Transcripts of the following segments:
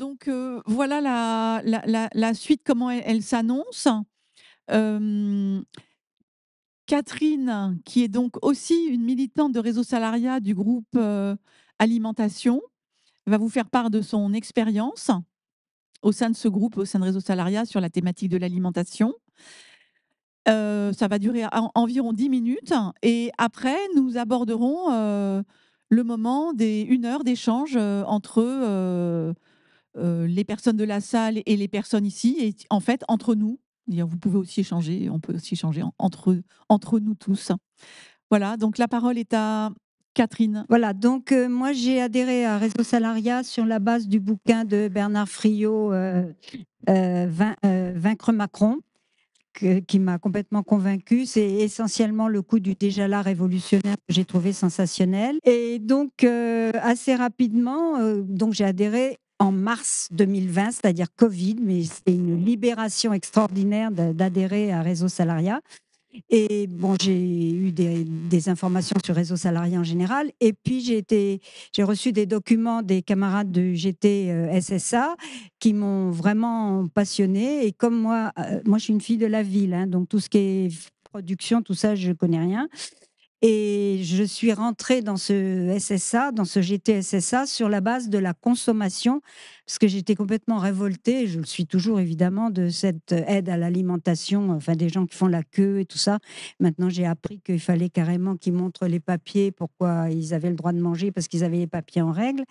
Donc euh, voilà la, suite, comment elle, s'annonce. Catherine, qui est donc aussi une militante de réseau salariat du groupe euh, Alimentation, va vous faire part de son expérience au sein de ce groupe, au sein de Réseau Salariat, sur la thématique de l'alimentation. Euh, ça va durer environ 10 minutes. Et après, nous aborderons le moment des une heure d'échange entre euh, les personnes de la salle et les personnes ici, et en fait, entre nous, vous pouvez aussi échanger, on peut aussi échanger entre, entre nous tous. Voilà, donc la parole est à Catherine. Voilà, donc euh, moi j'ai adhéré à Réseau Salariat sur la base du bouquin de Bernard Friot, euh, Vaincre Macron, qui m'a complètement convaincue. C'est essentiellement le coup du déjà là révolutionnaire que j'ai trouvé sensationnel. Et donc assez rapidement, donc j'ai adhéré en mars 2020, c'est-à-dire Covid, mais c'est une libération extraordinaire d'adhérer à Réseau Salariat. Et bon, j'ai eu des, informations sur Réseau Salaria en général. Et puis, j'ai, été, j'ai reçu des documents des camarades de GT euh, SSA qui m'ont vraiment passionnée. Et comme moi, euh, moi, je suis une fille de la ville, hein, donc tout ce qui est production, tout ça, je connais rien. Et je suis rentrée dans ce SSA, dans ce GTSSA, sur la base de la consommation, parce que j'étais complètement révoltée, je le suis toujours évidemment, de cette aide à l'alimentation, enfin des gens qui font la queue et tout ça. Maintenant, j'ai appris qu'il fallait carrément qu'ils montrent les papiers, pourquoi ils avaient le droit de manger, parce qu'ils avaient les papiers en règle.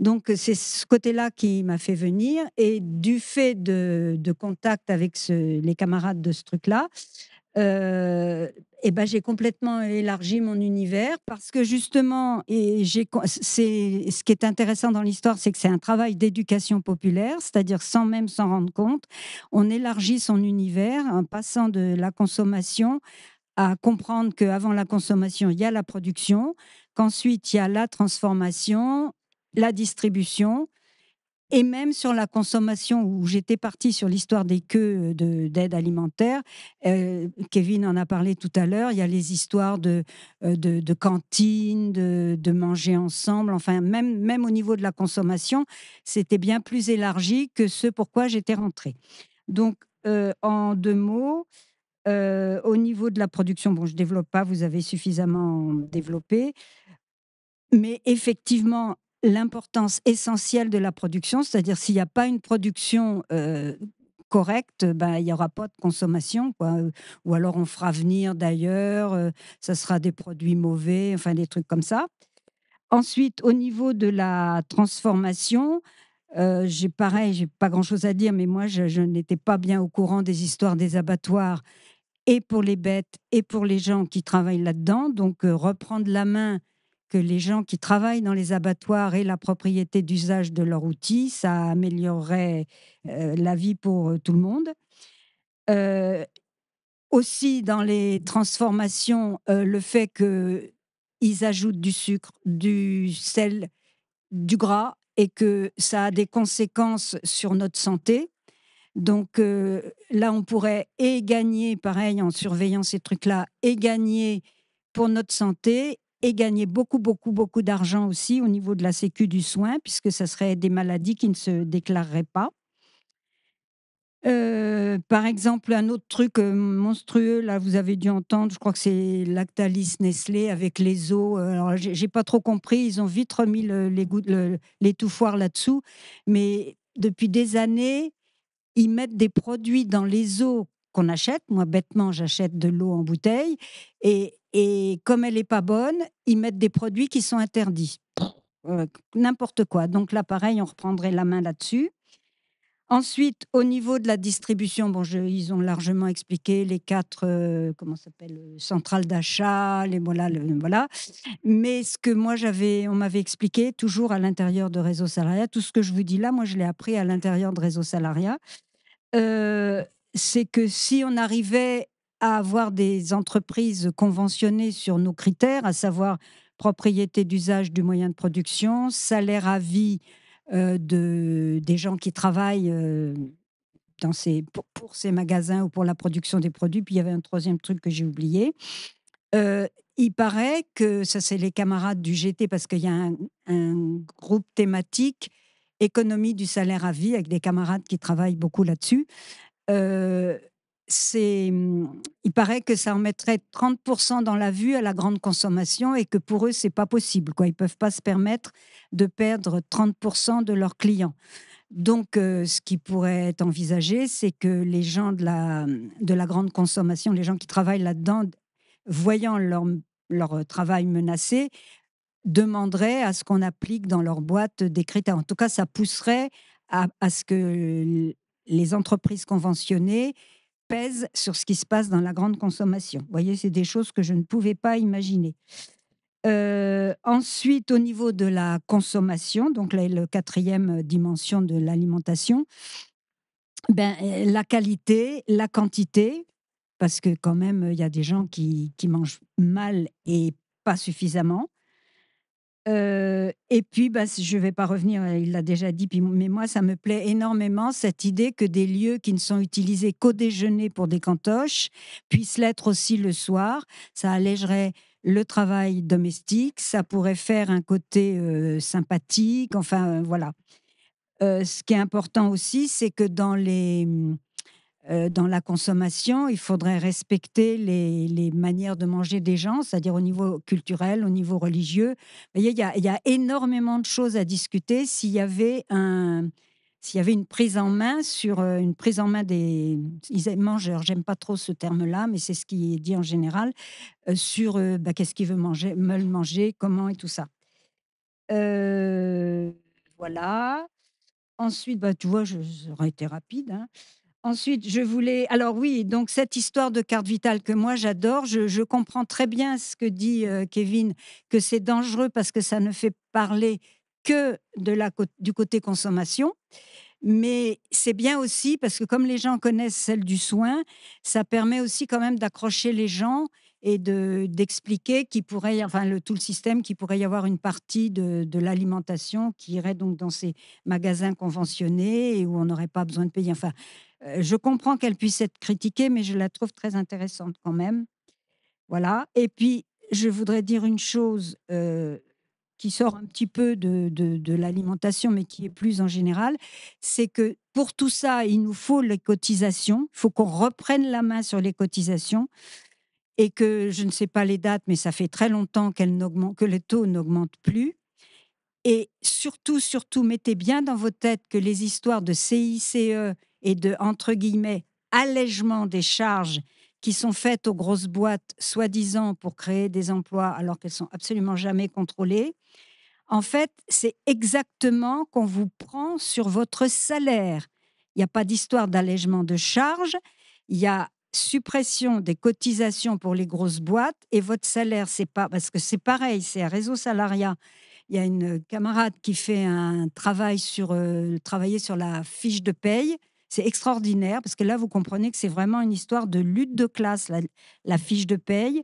Donc, c'est ce côté-là qui m'a fait venir. Et du fait de, contact avec les camarades de ce truc-là, euh, eh ben, j'ai complètement élargi mon univers parce que justement, et c'est, ce qui est intéressant dans l'histoire, c'est que c'est un travail d'éducation populaire, c'est-à-dire sans même s'en rendre compte, on élargit son univers en passant de la consommation à comprendre qu'avant la consommation, il y a la production, qu'ensuite il y a la transformation, la distribution, et même sur la consommation, où j'étais partie sur l'histoire des queues d'aide alimentaire, euh, Kevin en a parlé tout à l'heure, il y a les histoires de, euh, de, de cantines, de, de, manger ensemble, enfin même, même au niveau de la consommation, c'était bien plus élargi que ce pourquoi j'étais rentrée. Donc euh, en deux mots, au niveau de la production, bon je ne développe pas, vous avez suffisamment développé, mais effectivement, l'importance essentielle de la production, c'est-à-dire s'il n'y a pas une production euh, correcte, ben, il n'y aura pas de consommation. Quoi. Ou alors on fera venir d'ailleurs, euh, ça sera des produits mauvais, enfin des trucs comme ça. Ensuite, au niveau de la transformation, euh, j'ai pareil, j'ai pas grand-chose à dire, mais moi, je, n'étais pas bien au courant des histoires des abattoirs, et pour les bêtes, et pour les gens qui travaillent là-dedans. Donc, reprendre la main les gens qui travaillent dans les abattoirs aient la propriété d'usage de leur outil. Ça améliorerait euh, la vie pour euh, tout le monde. Euh, aussi dans les transformations, le fait qu'ils ajoutent du sucre, du sel, du gras et que ça a des conséquences sur notre santé. Donc là, on pourrait et gagner, pareil, en surveillant ces trucs-là, et gagner pour notre santé et gagner beaucoup, beaucoup, beaucoup d'argent aussi au niveau de la sécu du soin, puisque ce serait des maladies qui ne se déclareraient pas. Euh, par exemple, un autre truc euh, monstrueux, là, vous avez dû entendre, je crois que c'est Lactalis Nestlé avec les eaux. Alors, j'ai pas trop compris, ils ont vite remis l'étouffoir les, là-dessous, mais depuis des années, ils mettent des produits dans les eaux qu'on achète. Moi, bêtement, j'achète de l'eau en bouteille et et comme elle n'est pas bonne, ils mettent des produits qui sont interdits. Euh, n'importe quoi. Donc là, pareil, on reprendrait la main là-dessus. Ensuite, au niveau de la distribution, bon, je, ils ont largement expliqué les quatre euh, comment s'appelle euh, centrales d'achat, les voilà, le, voilà. Mais ce que moi j'avais, on m'avait expliqué toujours à l'intérieur de Réseau Salariat, tout ce que je vous dis là, moi je l'ai appris à l'intérieur de Réseau Salariat, c'est que si on arrivait à avoir des entreprises conventionnées sur nos critères, à savoir propriété d'usage du moyen de production, salaire à vie euh, de, des gens qui travaillent euh, dans ces, pour, ces magasins ou pour la production des produits. Puis il y avait un troisième truc que j'ai oublié. Euh, il paraît que, ça c'est les camarades du GT, parce qu'il y a un, un, groupe thématique, économie du salaire à vie, avec des camarades qui travaillent beaucoup là-dessus c'est, mmh, il paraît que ça en mettrait 30% dans la vue à la grande consommation et que pour eux, c'est pas possible. Quoi. Ils peuvent pas se permettre de perdre 30% de leurs clients. Donc, euh, ce qui pourrait être envisagé, c'est que les gens de la, mmh, de la grande consommation, les gens qui travaillent là-dedans, voyant leur, mmh, leur euh, travail menacé, demanderaient à ce qu'on applique dans leur boîte des critères. En tout cas, ça pousserait à, à ce que les entreprises conventionnées pèse sur ce qui se passe dans la grande consommation. Vous voyez, c'est des choses que je ne pouvais pas imaginer. Euh, ensuite, au niveau de la consommation, donc la quatrième dimension de l'alimentation, ben, euh, la qualité, la quantité, parce que quand même, il y a des gens qui mangent mal et pas suffisamment. Euh, et puis, bah, je ne vais pas revenir, euh, il l'a déjà dit, mais moi, ça me plaît énormément, cette idée que des lieux qui ne sont utilisés qu'au déjeuner pour des cantoches puissent l'être aussi le soir. Ça allégerait le travail domestique, ça pourrait faire un côté euh, sympathique, enfin, voilà. ce qui est important aussi, c'est que dans les mmh, euh, dans la consommation, il faudrait respecter les, manières de manger des gens, c'est-à-dire au niveau culturel, au niveau religieux. Vous voyez, il y, a, énormément de choses à discuter s'il y avait un, s'il y avait une prise en main sur euh, une prise en main des ils mangeurs, j'aime pas trop ce terme-là, mais c'est ce qui est dit en général euh, sur bah, qu'est-ce qu'ils veut manger, me manger, comment et tout ça. voilà. Ensuite, bah, tu vois, j'aurais été rapide. Hein. Ensuite, je voulais. Alors, oui, donc cette histoire de carte vitale que moi j'adore, je, comprends très bien ce que dit euh, Kevin, que c'est dangereux parce que ça ne fait parler que de la, du côté consommation. Mais c'est bien aussi parce que comme les gens connaissent celle du soin, ça permet aussi quand même d'accrocher les gens et d'expliquer qu'il pourrait, enfin le, tout le système, qu'il pourrait y avoir une partie de, de l'alimentation qui irait donc dans ces magasins conventionnés et où on n'aurait pas besoin de payer. Enfin, euh, je comprends qu'elle puisse être critiquée, mais je la trouve très intéressante quand même. Voilà. Et puis, je voudrais dire une chose euh, qui sort un petit peu de, de, de l'alimentation, mais qui est plus en général, c'est que pour tout ça, il nous faut les cotisations. Il faut qu'on reprenne la main sur les cotisations et que je ne sais pas les dates, mais ça fait très longtemps que le taux n'augmente plus. Et surtout, surtout, mettez bien dans vos têtes que les histoires de CICE et de, entre guillemets, allègement des charges qui sont faites aux grosses boîtes, soi-disant pour créer des emplois alors qu'elles sont absolument jamais contrôlées, en fait, c'est exactement qu'on vous prend sur votre salaire. Il n'y a pas d'histoire d'allègement de charges, il y a suppression des cotisations pour les grosses boîtes et votre salaire, c'est pas parce que c'est pareil, c'est un réseau salariat. Il y a une camarade qui fait un travail sur euh, travailler sur la fiche de paye. C'est extraordinaire parce que là, vous comprenez que c'est vraiment une histoire de lutte de classe, la, la fiche de paye,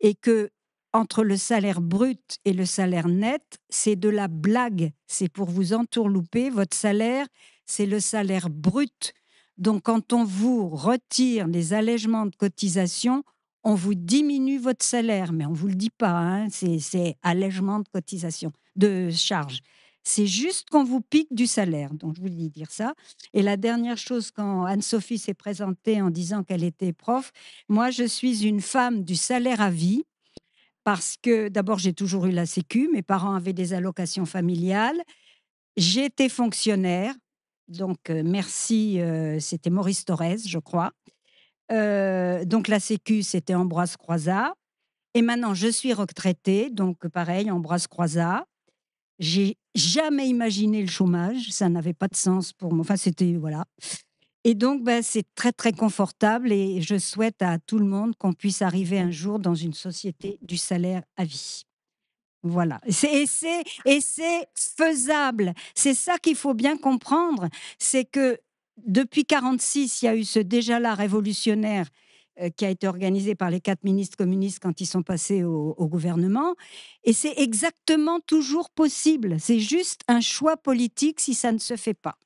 et que entre le salaire brut et le salaire net, c'est de la blague. C'est pour vous entourlouper. Votre salaire, c'est le salaire brut donc, quand on vous retire les allègements de cotisation, on vous diminue votre salaire, mais on ne vous le dit pas, hein, c'est allègement de cotisation, de charge. C'est juste qu'on vous pique du salaire. Donc, je voulais dire ça. Et la dernière chose, quand Anne-Sophie s'est présentée en disant qu'elle était prof, moi, je suis une femme du salaire à vie parce que d'abord, j'ai toujours eu la Sécu, mes parents avaient des allocations familiales, j'étais fonctionnaire, donc, euh, merci, euh, c'était Maurice Torres, je crois. Euh, donc, la Sécu, c'était Ambroise Croizat. Et maintenant, je suis retraitée, donc pareil, Ambroise Croizat. J'ai jamais imaginé le chômage, ça n'avait pas de sens pour moi. Enfin, c'était voilà. Et donc, ben, c'est très très confortable et je souhaite à tout le monde qu'on puisse arriver un jour dans une société du salaire à vie. Voilà. Et c'est faisable. C'est ça qu'il faut bien comprendre. C'est que depuis 1946, il y a eu ce déjà-là révolutionnaire euh, qui a été organisé par les quatre ministres communistes quand ils sont passés au, gouvernement. Et c'est exactement toujours possible. C'est juste un choix politique si ça ne se fait pas.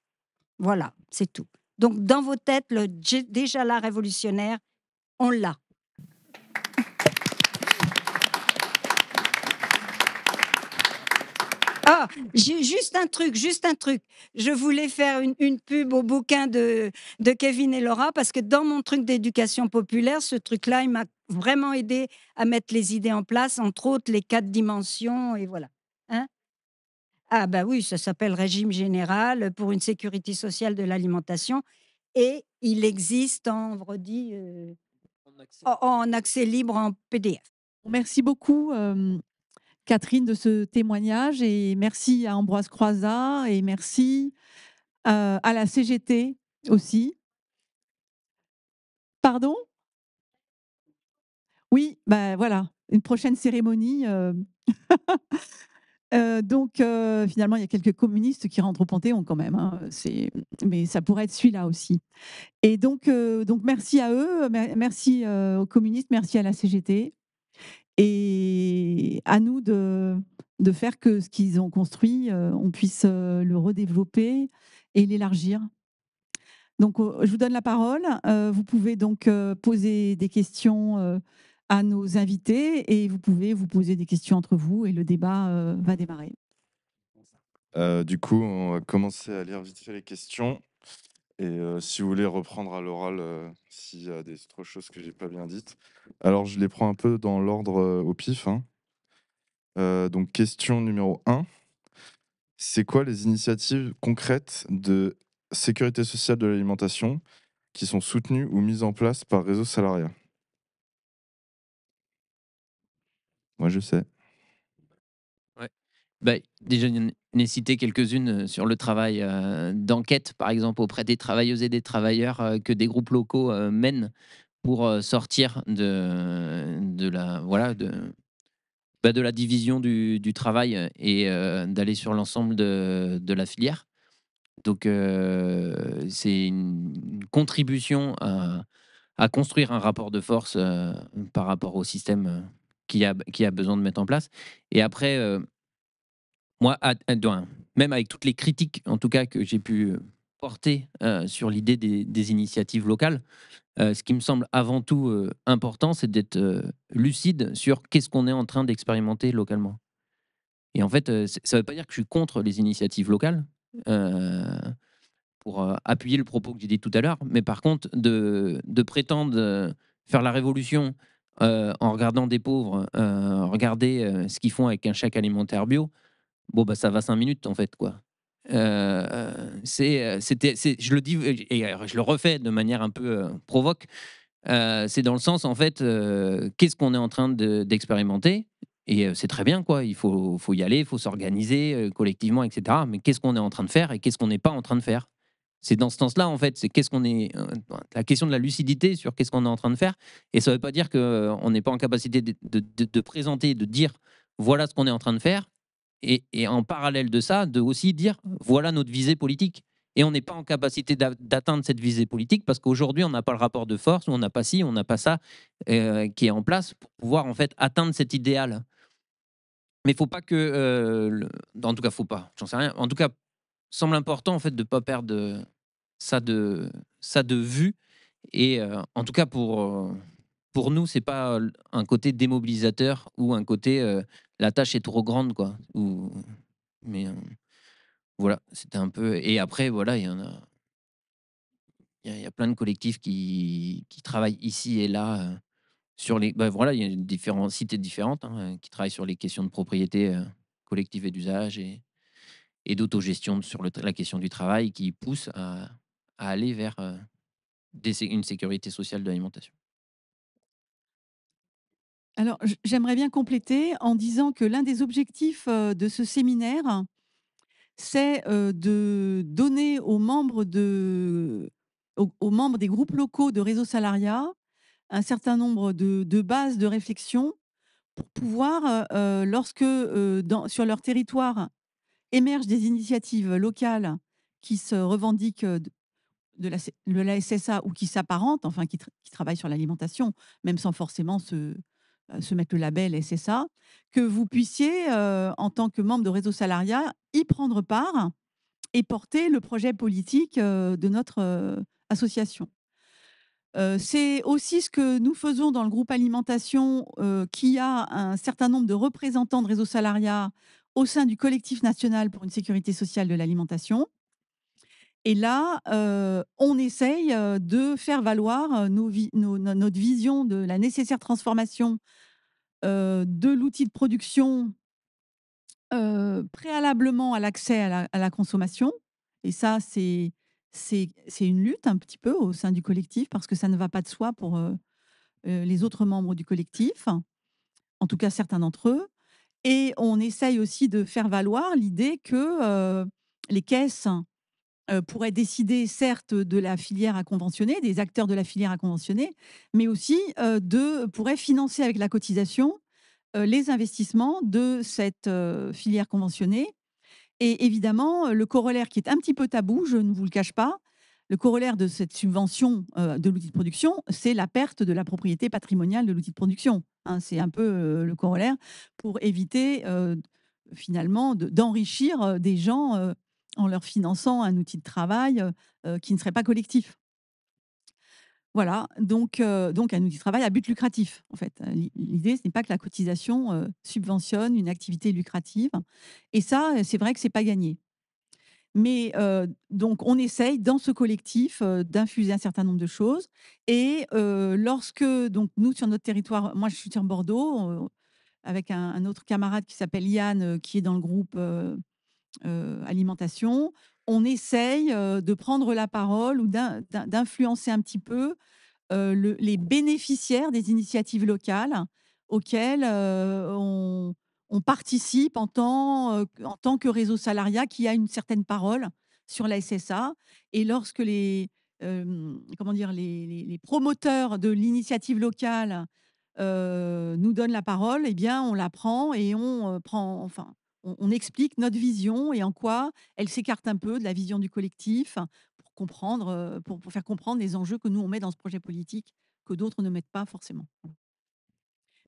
Voilà, c'est tout. Donc dans vos têtes, le déjà là révolutionnaire, on l'a. Ah, juste un truc, juste un truc. Je voulais faire une, pub au bouquin de, de, Kevin et Laura parce que dans mon truc d'éducation populaire, ce truc-là, il m'a vraiment aidé à mettre les idées en place, entre autres les quatre dimensions et voilà. Hein ah bah oui, ça s'appelle régime général pour une sécurité sociale de l'alimentation et il existe en vendredi euh, en, accès. libre en PDF. Merci beaucoup, euh, Catherine de ce témoignage et merci à Ambroise Croizat et merci euh, à la CGT aussi. Pardon Oui, ben voilà, une prochaine cérémonie. Euh. Euh, donc finalement, il y a quelques communistes qui rentrent au Panthéon quand même, hein, mais ça pourrait être celui-là aussi. Et donc, donc merci à eux, merci aux communistes, merci à la CGT, et à nous de, faire que ce qu'ils ont construit, euh, on puisse euh, le redévelopper et l'élargir. Donc, oh, je vous donne la parole. Euh, vous pouvez donc poser des questions à nos invités et vous pouvez vous poser des questions entre vous et le débat va démarrer. du coup, on va commencer à lire vite fait les questions. Et euh, si vous voulez reprendre à l'oral euh, s'il y a des autres choses que j'ai pas bien dites. Alors je les prends un peu dans l'ordre euh, au pif. Hein. donc question numéro 1. C'est quoi les initiatives concrètes de sécurité sociale de l'alimentation qui sont soutenues ou mises en place par Réseau Salariat Moi je sais. Bah, déjà, Déjà, ai cité quelques-unes euh, sur le travail euh, d'enquête, par exemple, auprès des travailleuses et des travailleurs euh, que des groupes locaux mènent pour sortir de, de, la, voilà, de, bah, de la division du, travail et d'aller sur l'ensemble de, de, la filière. Donc, c'est une, contribution à, construire un rapport de force par rapport au système qui a, qui a besoin de mettre en place. Et après, moi, même avec toutes les critiques, en tout cas, que j'ai pu euh, porter euh, sur l'idée des, initiatives locales, euh, ce qui me semble avant tout important, c'est d'être lucide sur qu'est-ce qu'on est en train d'expérimenter localement. Et en fait, ça ne veut pas dire que je suis contre les initiatives locales, pour appuyer le propos que j'ai dit tout à l'heure, mais par contre, de prétendre faire la révolution en regardant des pauvres, regarder ce qu'ils font avec un chèque alimentaire bio, Bon, bah, ça va cinq minutes, en fait, quoi. Euh, c'est, euh, c'était, je le dis euh, et je le refais de manière un peu provoque. c'est dans le sens, en fait, qu'est-ce qu'on est en train d'expérimenter Et c'est très bien, quoi. Il faut, faut y aller, il faut s'organiser collectivement, etc. Mais qu'est-ce qu'on est en train de faire et qu'est-ce qu'on n'est pas en train de faire c'est dans ce sens-là, en fait, c'est qu'est-ce qu'on est, la question de la lucidité sur qu'est-ce qu'on est en train de faire. Et ça ne veut pas dire qu'on n'est pas en capacité de, de présenter, de dire voilà ce qu'on est en train de faire, et, en parallèle de ça, de aussi dire voilà notre visée politique. Et on n'est pas en capacité d'atteindre cette visée politique parce qu'aujourd'hui, on n'a pas le rapport de force, on n'a pas ci, on n'a pas ça euh, qui est en place pour pouvoir en fait atteindre cet idéal. Mais il faut pas que, en euh, tout cas, faut pas. J'en sais rien. En tout cas, semble important en fait de pas perdre ça de ça de vue et euh, en tout cas pour pour nous, c'est pas un côté démobilisateur ou un côté la tâche est trop grande, quoi. Mais voilà, c'était un peu. Et après, voilà, il y en a. Il y, plein de collectifs qui, travaillent ici et là. sur les, bah, voilà, il y a différentes cités différentes hein, qui travaillent sur les questions de propriété collective et d'usage et, d'autogestion sur la question du travail qui poussent à, aller vers une sécurité sociale de l'alimentation. Alors, j'aimerais bien compléter en disant que l'un des objectifs de ce séminaire, c'est de donner aux membres, de, aux membres des groupes locaux de réseau salariat un certain nombre de, bases de réflexion pour pouvoir, lorsque sur leur territoire émergent des initiatives locales qui se revendiquent de, la, SSA ou qui s'apparentent, enfin qui, qui, travaillent sur l'alimentation, même sans forcément se, euh, se mettre le label et c'est ça, que vous puissiez, euh, en tant que membre de réseau salariat, y prendre part et porter le projet politique euh, de notre association. C'est aussi ce que nous faisons dans le groupe alimentation, qui a un certain nombre de représentants de réseau Salaria au sein du collectif national pour une sécurité sociale de l'alimentation. Et là, euh, on essaye euh, de faire valoir euh, nos notre vision de la nécessaire transformation de l'outil de production préalablement à l'accès à, à la, consommation. Et ça, c'est une lutte un petit peu au sein du collectif parce que ça ne va pas de soi pour les autres membres du collectif, en tout cas certains d'entre eux. Et on essaye aussi de faire valoir l'idée que les caisses euh, pourrait décider, certes, de la filière à conventionner, des acteurs de la filière à conventionner, mais aussi euh, de, pourrait financer avec la cotisation euh, les investissements de cette filière conventionnée. Et évidemment, le corollaire qui est un petit peu tabou, je ne vous le cache pas, le corollaire de cette subvention de l'outil de production, c'est la perte de la propriété patrimoniale de l'outil de production. Hein. c'est un peu le corollaire pour éviter finalement d'enrichir des gens en leur finançant un outil de travail euh, euh, qui ne serait pas collectif. Voilà, donc, euh, donc un outil de travail à but lucratif, en fait. L'idée, ce n'est pas que la cotisation subventionne une activité lucrative. Et ça, c'est vrai que ce n'est pas gagné. Mais donc, on essaye dans ce collectif d'infuser un certain nombre de choses. Et lorsque, donc, nous, sur notre territoire, moi, je suis sur Bordeaux, avec un, autre camarade qui s'appelle Yann, qui est dans le groupe euh, alimentation, on essaye euh, de prendre la parole ou d'influencer un petit peu euh, les bénéficiaires des initiatives locales auxquelles on, participe en tant, que réseau salariat qui a une certaine parole sur la SSA. Et lorsque les, comment dire, les, promoteurs de l'initiative locale nous donnent la parole, eh bien, on la prend et on prend, enfin, on, explique notre vision et en quoi elle s'écarte un peu de la vision du collectif pour comprendre, euh, pour, faire comprendre les enjeux que nous on met dans ce projet politique que d'autres ne mettent pas forcément.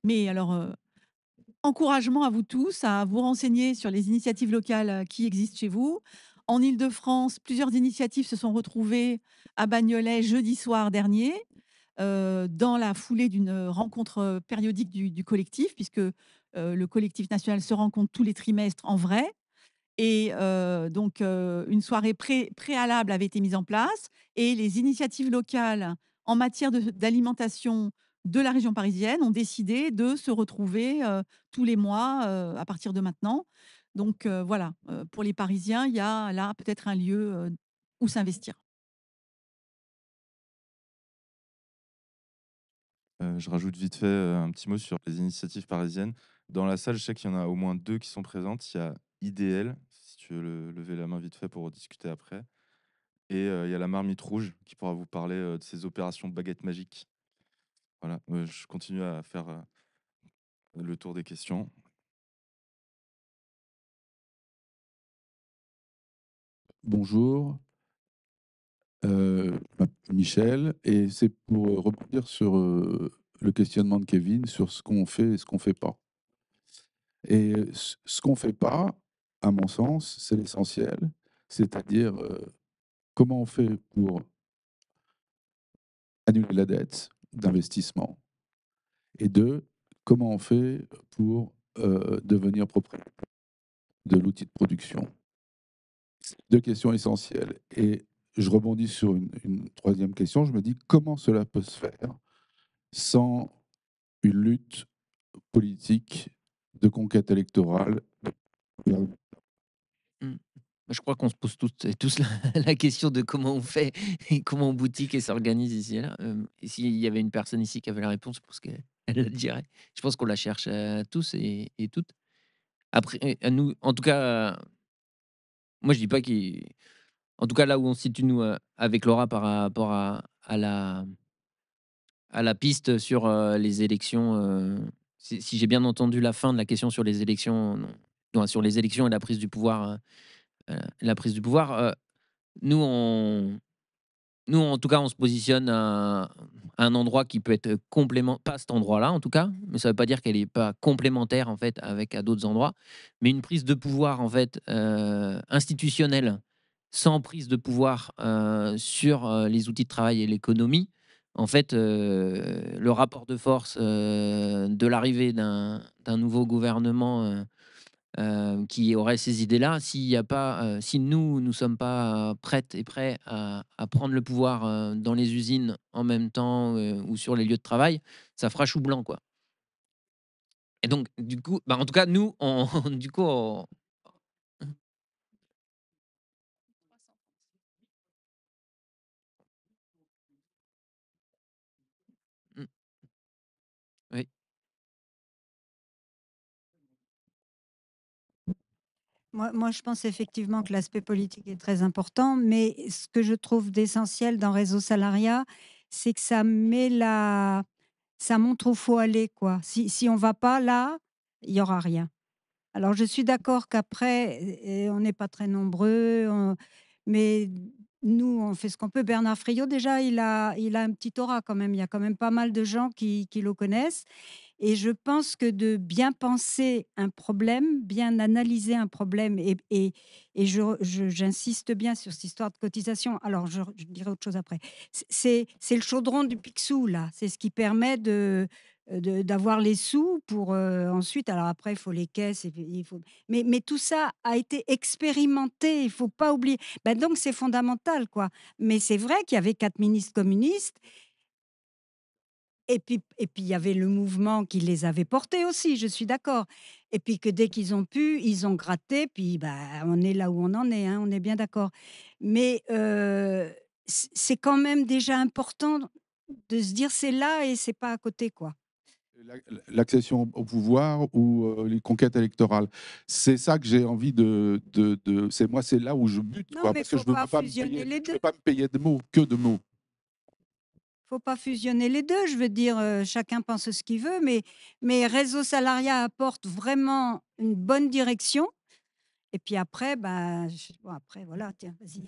Mais alors, euh, encouragement à vous tous à vous renseigner sur les initiatives locales euh, qui existent chez vous. En Ile-de-France, plusieurs initiatives se sont retrouvées à Bagnolet jeudi soir dernier, dans la foulée d'une rencontre périodique du, du, collectif, puisque euh, le collectif national se rencontre tous les trimestres en vrai. Et euh, donc, euh, une soirée préalable avait été mise en place et les initiatives locales en matière d'alimentation de, la région parisienne ont décidé de se retrouver tous les mois à partir de maintenant. Donc, voilà, pour les Parisiens, il y a là peut-être un lieu où s'investir. je rajoute vite fait un petit mot sur les initiatives parisiennes. Dans la salle, je sais qu'il y en a au moins deux qui sont présentes. Il y a IDL, si tu veux le, lever la main vite fait pour discuter après. Et euh, il y a la marmite rouge qui pourra vous parler euh, de ses opérations baguette magique. Voilà, je continue à faire euh, le tour des questions. Bonjour, Michel, et c'est pour rebondir sur le questionnement de Kevin sur ce qu'on fait et ce qu'on ne fait pas. Et ce qu'on ne fait pas, à mon sens, c'est l'essentiel, c'est-à-dire comment on fait pour annuler la dette d'investissement et deux, comment on fait pour devenir propriétaire de l'outil de production. Deux questions essentielles. Et je rebondis sur une, troisième question. Je me dis comment cela peut se faire sans une lutte politique de conquête électorale. Mmh. Je crois qu'on se pose tous, tous la, question de comment on fait et comment on boutique et s'organise ici et là. S'il y avait une personne ici qui avait la réponse, pour ce qu'elle la dirait. Je pense qu'on la cherche tous et, toutes. Après, nous, en tout cas, moi je dis pas qu'il. En tout cas, là où on se situe, nous, euh, avec Laura, par rapport à, la, à la piste sur euh, les élections euh, si, j'ai bien entendu la fin de la question sur les élections, sur les élections et la prise du pouvoir, euh, euh, la prise du pouvoir, euh, nous, nous, en tout cas, on se positionne à, un endroit qui peut être complémentaire, pas cet endroit-là en tout cas, mais ça ne veut pas dire qu'elle n'est pas complémentaire en fait avec d'autres endroits, mais une prise de pouvoir en fait institutionnelle sans prise de pouvoir sur les outils de travail et l'économie, en fait, euh, le rapport de force euh, de l'arrivée d'un nouveau gouvernement euh, qui aurait ces idées-là, s'il n'y a pas, si nous nous sommes pas prêtes et prêts à, à prendre le pouvoir dans les usines en même temps ou sur les lieux de travail, ça fera chou blanc quoi. Et donc du coup, bah, en tout cas nous, on, du coup, on, moi, je pense effectivement que l'aspect politique est très important, mais ce que je trouve d'essentiel dans Réseau Salariat, c'est que ça met la... Ça montre où faut aller, quoi. Si, on ne va pas là, il n'y aura rien. Alors, je suis d'accord qu'après, euh, euh, on n'est pas très nombreux, mais nous, on fait ce qu'on peut. Bernard Friot, déjà, il a, il a un petit aura quand même. Il y a quand même pas mal de gens qui, qui le connaissent. Et je pense que de bien penser un problème, bien analyser un problème, et, et, et j'insiste bien sur cette histoire de cotisation, alors je, dirai autre chose après, c'est le chaudron du Picsou, là, c'est ce qui permet de d'avoir les sous pour euh, ensuite alors après il faut les caisses il faut mais, mais tout ça a été expérimenté il faut pas oublier ben donc c'est fondamental quoi mais c'est vrai qu'il y avait quatre ministres communistes et puis, et puis, il y avait le mouvement qui les avait portés aussi, je suis d'accord. Et puis que dès qu'ils ont pu, ils ont gratté, puis bah, on est là où on en est, hein, on est bien d'accord. Mais c'est quand même déjà important de se dire c'est là et c'est pas à côté, quoi. L'accession au pouvoir ou les conquêtes électorales. C'est ça que j'ai envie de. de, de c'est moi, c'est là où je bute, quoi, parce que je ne veux, pas veux pas me payer de mots, que de mots faut pas fusionner les deux. Je veux dire, euh, chacun pense ce qu'il veut, mais, mais Réseau Salariat apporte vraiment une bonne direction. Et puis après, bah, après voilà, tiens, vas-y.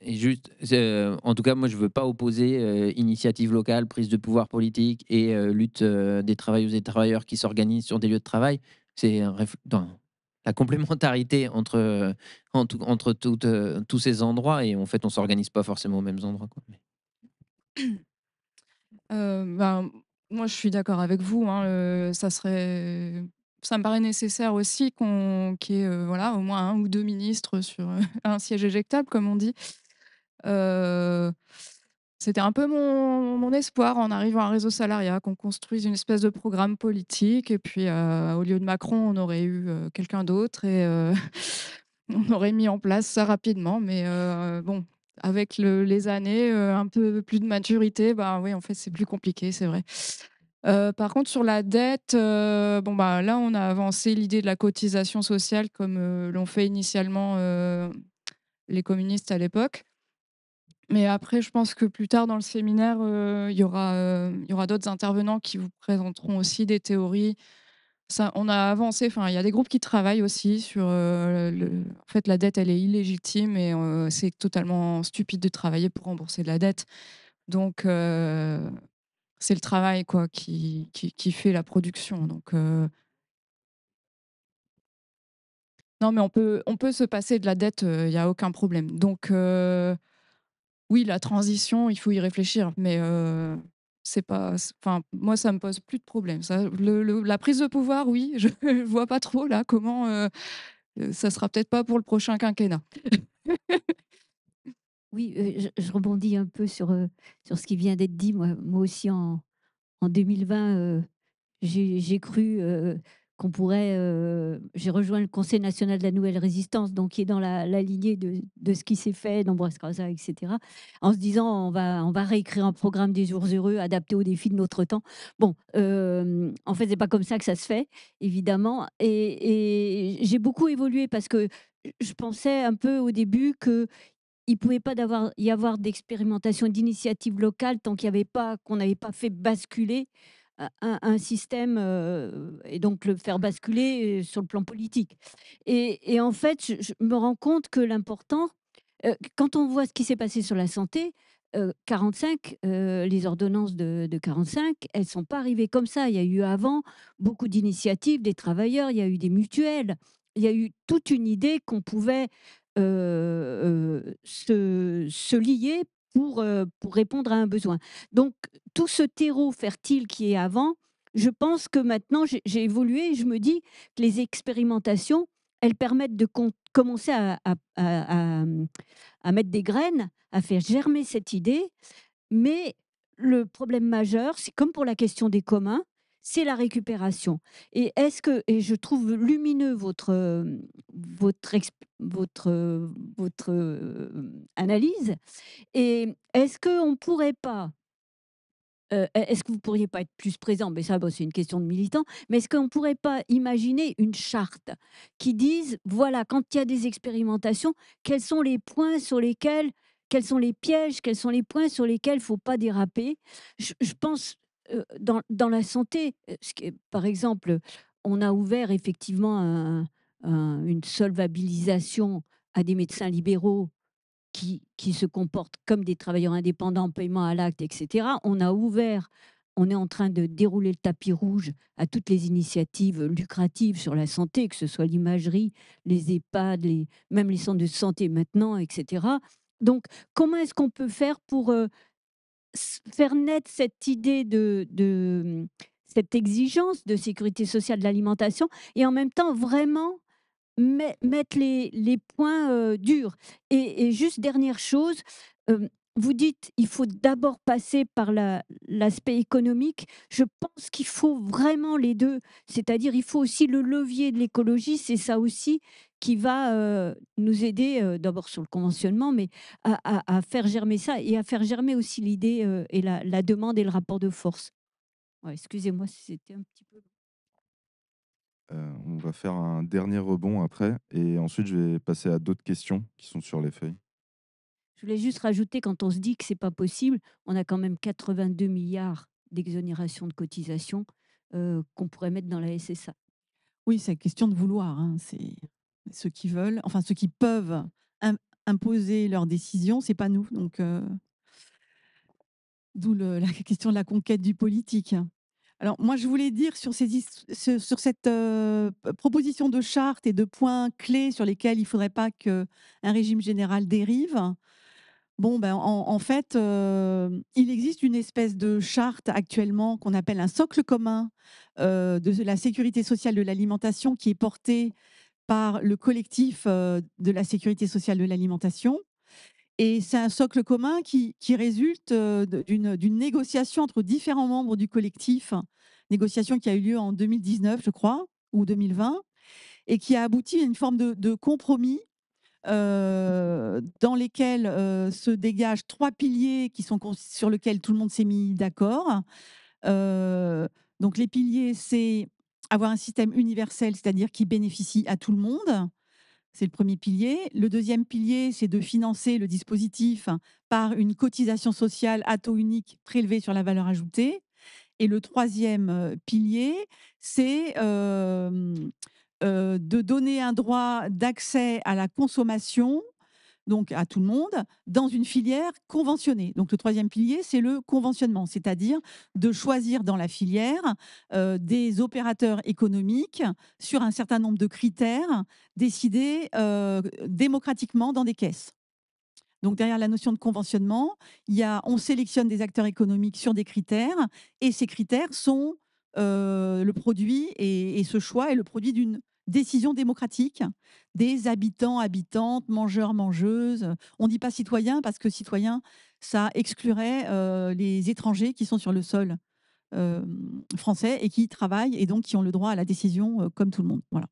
Et juste, euh, en tout cas, moi, je ne veux pas opposer euh, initiative locale, prise de pouvoir politique et lutte des travailleuses et travailleurs qui s'organisent sur des lieux de travail. C'est un, la complémentarité entre, euh, entre, euh, tous ces endroits et en fait on s'organise pas forcément aux mêmes endroits. Euh, ben, moi je suis d'accord avec vous, hein, ça serait... Ça me paraît nécessaire aussi qu'on qu'il y ait voilà, au moins un ou deux ministres sur un siège éjectable, comme on dit. C'était un peu mon, espoir en arrivant à un réseau salariat, qu'on construise une espèce de programme politique. Et puis, euh, au lieu de Macron, on aurait eu euh, quelqu'un d'autre et euh, on aurait mis en place ça rapidement. Mais bon, avec les années, un peu plus de maturité, bah oui, en fait, c'est plus compliqué, c'est vrai. par contre, sur la dette, bon, bah, là, on a avancé l'idée de la cotisation sociale comme l'ont fait initialement les communistes à l'époque. Mais après, je pense que plus tard dans le séminaire, euh, il y aura, euh, aura d'autres intervenants qui vous présenteront aussi des théories. on a avancé. Enfin, il y a des groupes qui travaillent aussi sur. Euh, en fait, la dette, elle est illégitime et c'est totalement stupide de travailler pour rembourser de la dette. Donc, c'est le travail quoi qui, fait la production. Donc, non, mais on peut on peut se passer de la dette. Il n'y a aucun problème. Donc oui, la transition, il faut y réfléchir, mais euh, c'est pas. Enfin, moi, ça me pose plus de problème. la prise de pouvoir, oui, je, ne vois pas trop là comment. Euh, euh, ça sera peut-être pas pour le prochain quinquennat. oui, je, rebondis un peu sur, sur ce qui vient d'être dit. Moi, moi aussi, en, en 2020, j'ai cru qu'on pourrait. Euh, j'ai rejoint le Conseil national de la nouvelle résistance, donc qui est dans la, lignée de, ce qui s'est fait, d'Ambroise Croizat, etc. En se disant, on va, on va réécrire un programme des jours heureux adapté aux défis de notre temps. Bon, euh, en fait, c'est pas comme ça que ça se fait, évidemment. Et, j'ai beaucoup évolué parce que je pensais un peu au début que il ne pouvait pas y avoir d'expérimentation, d'initiative locale tant qu'il avait pas, qu'on n'avait pas fait basculer un, système euh, et donc le faire basculer euh, sur le plan politique. Et, en fait, je, me rends compte que l'important, euh, quand on voit ce qui s'est passé sur la santé, 45, les ordonnances de, de 45, elles ne sont pas arrivées comme ça. Il y a eu avant beaucoup d'initiatives des travailleurs, il y a eu des mutuelles, il y a eu toute une idée qu'on pouvait se, se, lier euh, pour, répondre à un besoin. Donc, tout ce terreau fertile qui est avant, je pense que maintenant, j'ai évolué et je me dis que les expérimentations, elles permettent de commencer à, mettre des graines, à faire germer cette idée. Mais le problème majeur, c'est comme pour la question des communs, c'est la récupération. Et est-ce que, et je trouve lumineux votre, votre, votre, analyse, et est-ce que on pourrait pas e, est-ce que vous pourriez pas être plus présent Mais ça, c'est une question de militant. Mais est-ce qu'on pourrait pas imaginer une charte qui dise, voilà, quand il y a des expérimentations, quels sont les points sur lesquels, quels sont les pièges, quels sont les points sur lesquels il faut pas déraper je, pense, dans, la santé, ce qui par exemple, on a ouvert effectivement une solvabilisation à des médecins libéraux qui, qui, se comportent comme des travailleurs indépendants, paiement à l'acte, etc. On a ouvert, on est en train de dérouler le tapis rouge à toutes les initiatives lucratives sur la santé, que ce soit l'imagerie, les EHPAD, même les centres de santé maintenant, etc. Donc, comment est-ce qu'on peut faire pour faire naître cette idée de, mmh, cette exigence de sécurité sociale de l'alimentation et en même temps vraiment mettre les, points durs. Et, juste dernière chose, vous dites il faut d'abord passer par l'aspect économique. Je pense qu'il faut vraiment les deux. C'est-à-dire il faut aussi le levier de l'écologie. C'est ça aussi qui va euh, nous aider euh, d'abord sur le conventionnement, mais à, faire germer ça et à faire germer aussi l'idée euh, et la, demande et le rapport de force. Excusez-moi si c'était un petit peu. on va faire un dernier rebond après et ensuite je vais passer à d'autres questions qui sont sur les feuilles. Je voulais juste rajouter, quand on se dit que ce n'est pas possible, on a quand même 82 milliards d'exonérations de cotisations euh, qu'on pourrait mettre dans la SSA. Oui, c'est la question de vouloir. Hein, c'est ceux qui veulent, enfin ceux qui peuvent imposer leurs décisions, n'est pas nous. Donc, euh, d'où la question de la conquête du politique. Alors, moi, je voulais dire sur, cette euh, proposition de charte et de points clés sur lesquels il ne faudrait pas qu'un régime général dérive, Bon, ben, en, fait, euh, il existe une espèce de charte actuellement qu'on appelle un socle commun euh, de la sécurité sociale de l'alimentation qui est porté par le collectif euh, de la sécurité sociale de l'alimentation. Et c'est un socle commun qui, résulte d'une négociation entre différents membres du collectif, négociation qui a eu lieu en 2019, je crois, ou 2020, et qui a abouti à une forme de compromis euh, dans lesquels euh, se dégagent trois piliers qui sont sur lesquels tout le monde s'est mis d'accord. Euh, donc les piliers, c'est avoir un système universel, c'est-à-dire qui bénéficie à tout le monde. C'est le premier pilier. Le deuxième pilier, c'est de financer le dispositif par une cotisation sociale à taux unique prélevée sur la valeur ajoutée. Et le troisième pilier, c'est euh, de donner un droit d'accès à la consommation, donc à tout le monde, dans une filière conventionnée. Donc le troisième pilier, c'est le conventionnement, c'est-à-dire de choisir dans la filière euh, des opérateurs économiques sur un certain nombre de critères décidés euh, démocratiquement dans des caisses. Donc derrière la notion de conventionnement, il y a, on sélectionne des acteurs économiques sur des critères et ces critères sont le produit et, et, ce choix est le produit d'une décision démocratique des habitants, habitantes, mangeurs, mangeuses. On ne dit pas citoyens parce que citoyens, ça exclurait euh, les étrangers qui sont sur le sol euh, français et qui travaillent et donc qui ont le droit à la décision euh, comme tout le monde. Voilà.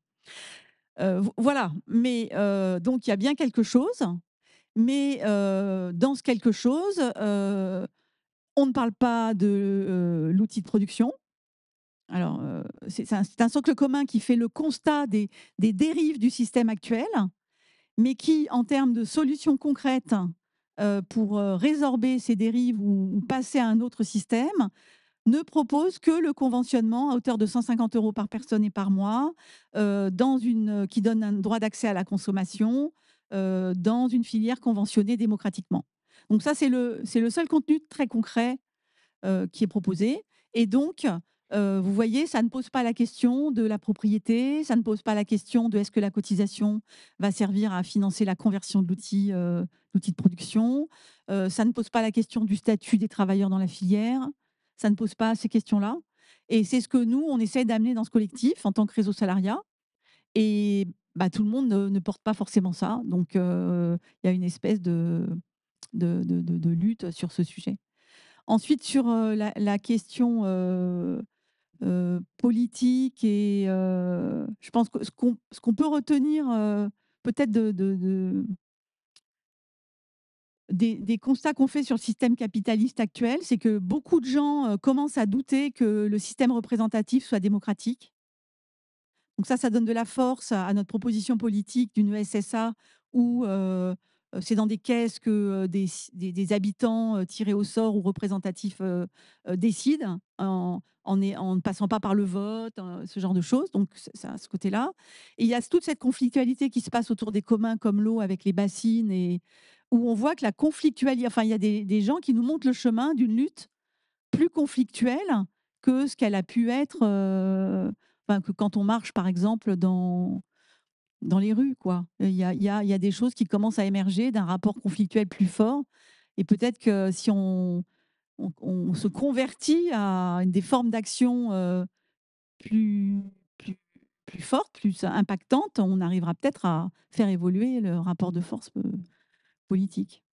voilà. Mais donc il y a bien quelque chose, mais dans ce quelque chose, on ne parle pas de l'outil de production, alors, euh, c'est un, socle commun qui fait le constat des, des, dérives du système actuel, mais qui, en termes de solutions concrètes euh, pour euh, résorber ces dérives ou, passer à un autre système, ne propose que le conventionnement à hauteur de 150 euros par personne et par mois, dans une, qui donne un droit d'accès à la consommation dans une filière conventionnée démocratiquement. Donc ça, c'est le, le seul contenu très concret qui est proposé. Et donc, euh, vous voyez, ça ne pose pas la question de la propriété, ça ne pose pas la question de est-ce que la cotisation va servir à financer la conversion de l'outil euh, de production, euh, ça ne pose pas la question du statut des travailleurs dans la filière, ça ne pose pas ces questions-là. Et c'est ce que nous, on essaie d'amener dans ce collectif en tant que réseau salariat. Et bah, tout le monde ne, porte pas forcément ça. Donc, il y a une espèce de, de, de, lutte sur ce sujet. Ensuite, sur la, la question politique et je pense que ce qu'on peut retenir peut-être de, de, des, constats qu'on fait sur le système capitaliste actuel, c'est que beaucoup de gens commencent à douter que le système représentatif soit démocratique. Donc ça, ça donne de la force à, à notre proposition politique d'une e SSA où c'est dans des caisses que des, habitants tirés au sort ou représentatifs décident en, en, ne passant pas par le vote, hein, ce genre de choses. Donc, ça, à ce côté-là. Et il y a toute cette conflictualité qui se passe autour des communs comme l'eau avec les bassines et où on voit que la conflictualité, enfin, il y a des, gens qui nous montrent le chemin d'une lutte plus conflictuelle que ce qu'elle a pu être, enfin, que quand on marche, par exemple, dans, dans les rues. quoi. Il y a, y, a, y a, des choses qui commencent à émerger d'un rapport conflictuel plus fort. Et peut-être que si on, on, se convertit à des formes d'action euh, plus, plus, plus fortes, plus impactantes, on arrivera peut-être à faire évoluer le rapport de force euh, politique.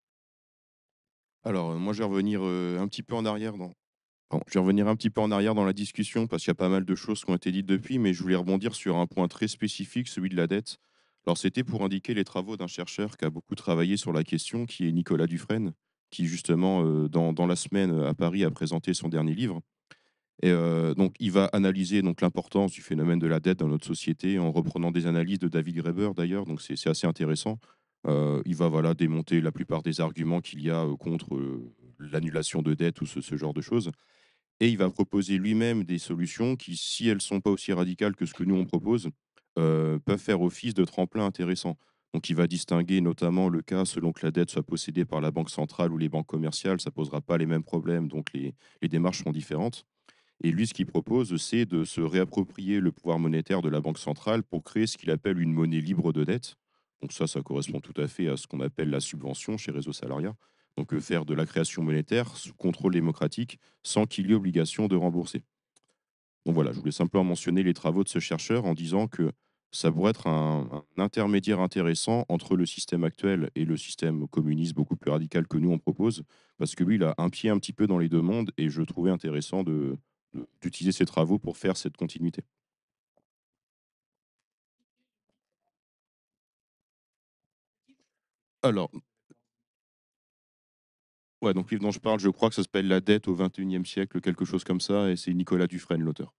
Alors, euh, moi, je vais revenir un petit peu en arrière dans, je vais revenir un petit peu en arrière dans la discussion parce qu'il y a pas mal de choses qui ont été dites depuis, mais je voulais rebondir sur un point très spécifique, celui de la dette. Alors c'était pour indiquer les travaux d'un chercheur qui a beaucoup travaillé sur la question, qui est Nicolas Dufresne, qui justement euh, dans, dans, la semaine euh, à Paris a présenté son dernier livre. Et euh, donc il va analyser donc l'importance du phénomène de la dette dans notre société en reprenant des analyses de David Graeber d'ailleurs, donc c'est assez intéressant. il va voilà démonter la plupart des arguments qu'il y a contre l'annulation de dette ou ce genre de choses et il va proposer lui-même des solutions qui, si elles ne sont pas aussi radicales que ce que nous on propose, euh, peuvent faire office de tremplin intéressant. Donc il va distinguer notamment le cas selon que la dette soit possédée par la banque centrale ou les banques commerciales, ça ne posera pas les mêmes problèmes, donc les, démarches sont différentes. Et lui, ce qu'il propose, c'est de se réapproprier le pouvoir monétaire de la banque centrale pour créer ce qu'il appelle une monnaie libre de dette. Donc ça, ça correspond tout à fait à ce qu'on appelle la subvention chez Réseau Salariat. Donc euh, faire de la création monétaire sous contrôle démocratique sans qu'il y ait obligation de rembourser. Donc voilà, je voulais simplement mentionner les travaux de ce chercheur en disant que ça pourrait être un, intermédiaire intéressant entre le système actuel et le système communiste beaucoup plus radical que nous on propose, parce que lui, il a un pied un petit peu dans les deux mondes, et je trouvais intéressant d'utiliser ses travaux pour faire cette continuité. Alors, Ouais, donc livre dont je parle, je crois que ça s'appelle La dette au 21e siècle, quelque chose comme ça, et c'est Nicolas Dufresne, l'auteur.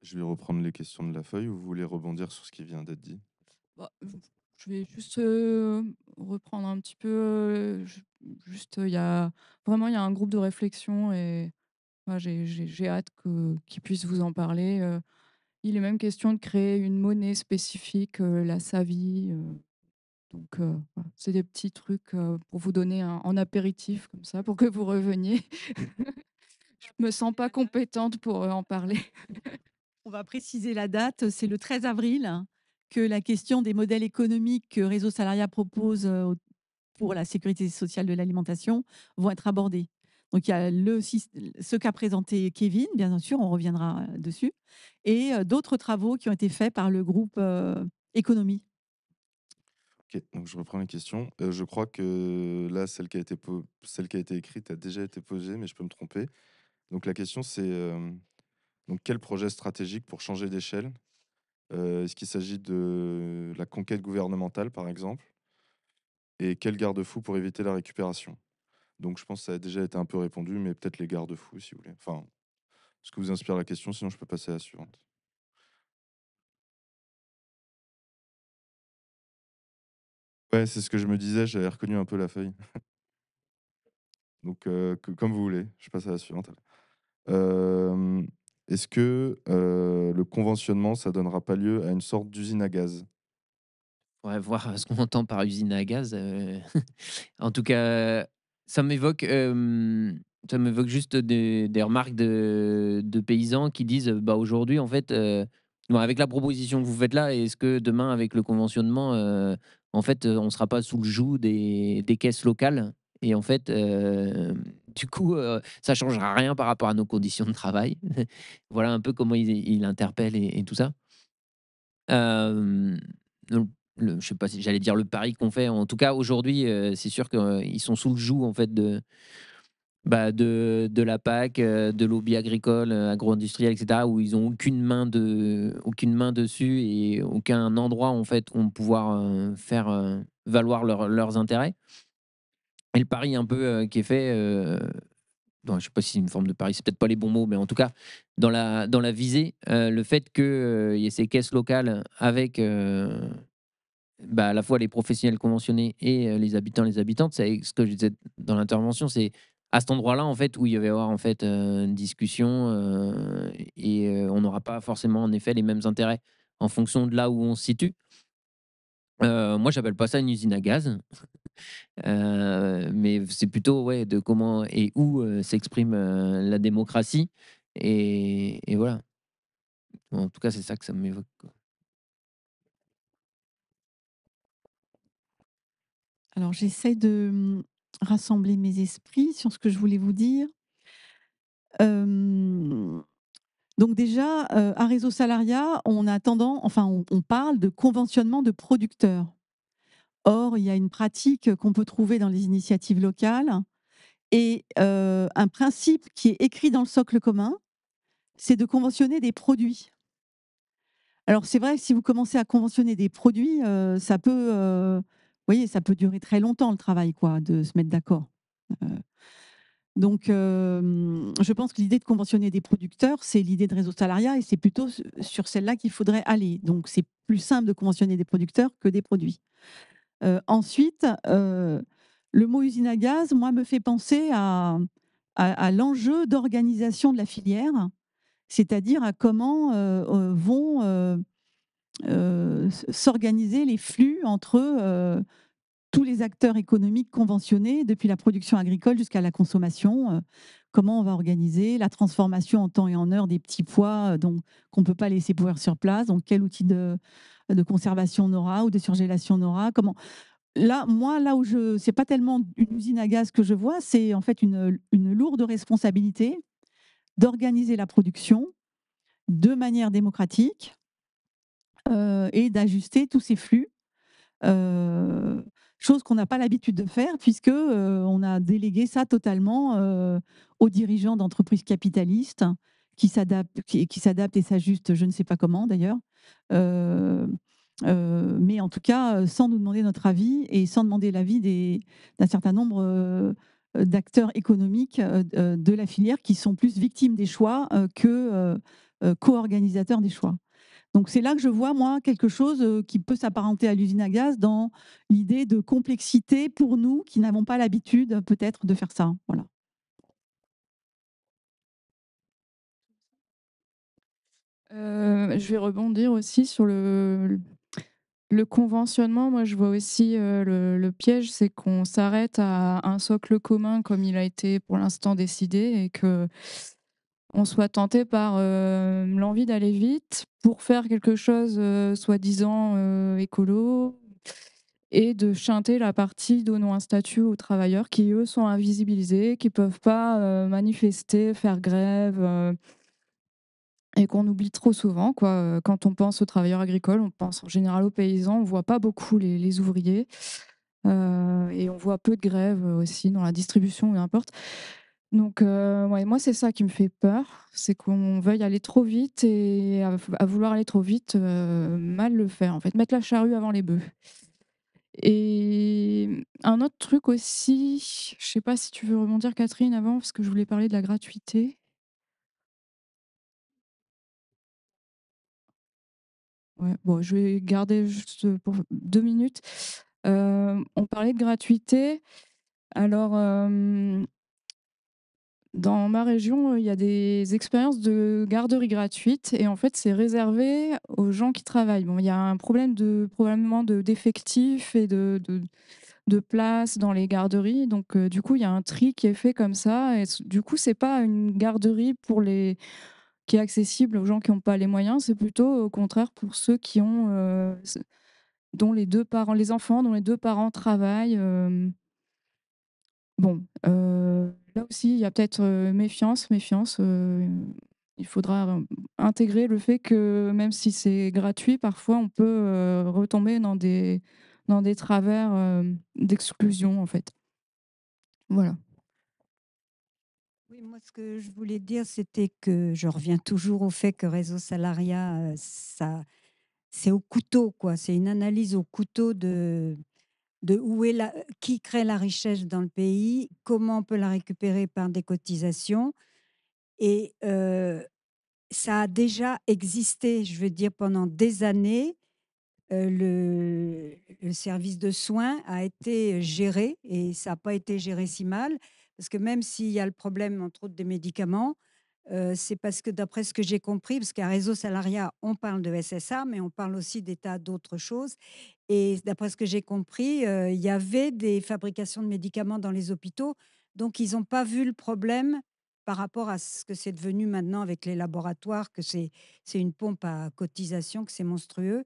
Je vais reprendre les questions de la feuille, ou vous voulez rebondir sur ce qui vient d'être dit bah, Je vais juste euh, reprendre un petit peu. Euh, juste, euh, il y a vraiment il y a un groupe de réflexion, et j'ai hâte qu'il puisse puissent vous en parler. il est même question de créer une monnaie spécifique, la Savie. Donc, euh, c'est des petits trucs euh, pour vous donner un, en apéritif, comme ça, pour que vous reveniez. Je ne me sens pas compétente pour euh, en parler. On va préciser la date. C'est le 13 avril hein, que la question des modèles économiques que Réseau Salariat propose pour la sécurité sociale de l'alimentation vont être abordées. Donc, il y a le, ce qu'a présenté Kevin, bien sûr, on reviendra dessus, et d'autres travaux qui ont été faits par le groupe Économie donc je reprends la question. Euh, je crois que là, celle qui, a été celle qui a été écrite a déjà été posée, mais je peux me tromper. Donc la question, c'est euh, quel projet stratégique pour changer d'échelle euh, Est-ce qu'il s'agit de la conquête gouvernementale, par exemple Et quel garde-fou pour éviter la récupération Donc je pense que ça a déjà été un peu répondu, mais peut-être les garde-fous, si vous voulez. Enfin, ce que vous inspire la question, sinon je peux passer à la suivante. Ouais, c'est ce que je me disais, j'avais reconnu un peu la feuille. Donc, euh, comme vous voulez, je passe à la suivante. Est-ce que euh, le conventionnement, ça donnera pas lieu à une sorte d'usine à gaz Ouais, voir euh, ce qu'on entend par usine à gaz. en tout cas, ça m'évoque ça juste des, remarques de, paysans qui disent bah aujourd'hui en fait avec la proposition que vous faites là est-ce que demain avec le conventionnement en fait, on ne sera pas sous le joug des, caisses locales. Et en fait, du coup, ça ne changera rien par rapport à nos conditions de travail. voilà un peu comment il, il interpelle et, tout ça. Euh, le, je sais pas si j'allais dire le pari qu'on fait. En tout cas, aujourd'hui, c'est sûr qu'ils sont sous le joug en fait, de, bah, de, de, la PAC, euh, de lobby agricole, euh, agro-industriel, etc., où ils n'ont aucune, main aucune main dessus et aucun endroit en fait où on pouvoir euh, faire valoir leurs intérêts. Et le pari un peu qui est fait je ne sais pas si c'est une forme de pari, c'est peut-être pas les bons mots, mais en tout cas, dans la, dans la visée, le fait qu'il y ait ces caisses locales avec bah, à la fois les professionnels conventionnés et les habitants, les habitantes, c'est ce que je disais dans l'intervention, c'est à cet endroit-là, en fait, où il va y avoir en fait euh, une discussion euh, et euh, on n'aura pas forcément en effet les mêmes intérêts en fonction de là où on se situe. moi, j'appelle pas ça une usine à gaz, mais c'est plutôt ouais de comment et où s'exprime la démocratie et, voilà. en tout cas, c'est ça que ça m'évoque. Alors, j'essaie de, rassembler mes esprits sur ce que je voulais vous dire. donc déjà, à Réseau Salariat, on a tendance, enfin, on, parle de conventionnement de producteurs. Or, il y a une pratique qu'on peut trouver dans les initiatives locales et un principe qui est écrit dans le socle commun, c'est de conventionner des produits. Alors c'est vrai, si vous commencez à conventionner des produits, ça peut voyez, ça peut durer très longtemps le travail, quoi, de se mettre d'accord. Euh. donc, je pense que l'idée de conventionner des producteurs, c'est l'idée de réseau salariat et c'est plutôt sur celle-là qu'il faudrait aller. Donc, c'est plus simple de conventionner des producteurs que des produits. Euh, ensuite, euh, le mot usine à gaz, moi, me fait penser à l'enjeu d'organisation de la filière, c'est-à-dire à comment vont euh, s'organiser les flux entre euh, tous les acteurs économiques conventionnés, depuis la production agricole jusqu'à la consommation. Euh, comment on va organiser la transformation en temps et en heure des petits pois donc, qu'on ne peut pas laisser pouvoir sur place Donc, quel outil de, de conservation on aura ou de surgélation on aura comment... Là, moi, là où je. Ce n'est pas tellement une usine à gaz que je vois, c'est en fait une, une lourde responsabilité d'organiser la production de manière démocratique, euh, et d'ajuster tous ces flux. Euh, chose qu'on n'a pas l'habitude de faire puisque euh, on a délégué ça totalement aux dirigeants d'entreprises capitalistes qui s'adaptent qui, et s'ajustent, je ne sais pas comment d'ailleurs. mais en tout cas sans nous demander notre avis et sans demander l'avis d'un certain nombre d'acteurs économiques de la filière qui sont plus victimes des choix que co-organisateurs des choix. Donc c'est là que je vois, moi, quelque chose euh, qui peut s'apparenter à l'usine à gaz dans l'idée de complexité pour nous qui n'avons pas l'habitude peut-être de faire ça. Voilà. Euh, je vais rebondir aussi sur le, conventionnement. Moi, je vois aussi euh, le, piège, c'est qu'on s'arrête à un socle commun comme il a été pour l'instant décidé et que on soit tenté par euh, l'envie d'aller vite pour faire quelque chose euh, soi-disant euh, écolo et de chanter la partie donnant un statut aux travailleurs qui, eux, sont invisibilisés, qui ne peuvent pas manifester, faire grève. et qu'on oublie trop souvent. Quoi. Quand on pense aux travailleurs agricoles, on pense en général aux paysans, on ne voit pas beaucoup les, ouvriers. et on voit peu de grèves aussi dans la distribution ou n'importe. Donc, euh, ouais, moi, c'est ça qui me fait peur, c'est qu'on veuille aller trop vite et à, vouloir aller trop vite, euh, mal le faire, en fait, mettre la charrue avant les bœufs. Et un autre truc aussi, je sais pas si tu veux rebondir, Catherine, avant, parce que je voulais parler de la gratuité. Ouais, bon, je vais garder juste pour deux minutes. Euh, on parlait de gratuité. Alors, dans ma région, euh, il y a des expériences de garderie gratuite et en fait, c'est réservé aux gens qui travaillent. Bon, il y a un problème de probablement de d'effectifs et de, de, de place dans les garderies. Donc, euh, du coup, il y a un tri qui est fait comme ça. Et du coup, c'est pas une garderie pour les qui est accessible aux gens qui n'ont pas les moyens. C'est plutôt au contraire pour ceux qui ont euh, dont les deux parents, les enfants dont les deux parents travaillent. bon là aussi, il y a peut-être euh, méfiance, méfiance. Euh, il faudra euh, intégrer le fait que même si c'est gratuit, parfois on peut retomber dans des, dans des travers d'exclusion, en fait. Voilà. Oui, moi, ce que je voulais dire, c'était que je reviens toujours au fait que Réseau Salariat, ça, c'est au couteau, quoi. C'est une analyse au couteau de, de où est la, qui crée la richesse dans le pays, comment on peut la récupérer par des cotisations. Et euh, ça a déjà existé, je veux dire, pendant des années. Euh, le, service de soins a été géré et ça n'a pas été géré si mal, parce que même s'il y a le problème, entre autres, des médicaments, c'est parce que d'après ce que j'ai compris, parce qu'à Réseau Salariat, on parle de SSA, mais on parle aussi des tas d'autres choses. Et d'après ce que j'ai compris, il y avait des fabrications de médicaments dans les hôpitaux. Donc, ils n'ont pas vu le problème par rapport à ce que c'est devenu maintenant avec les laboratoires, que c'est une pompe à cotisation, que c'est monstrueux.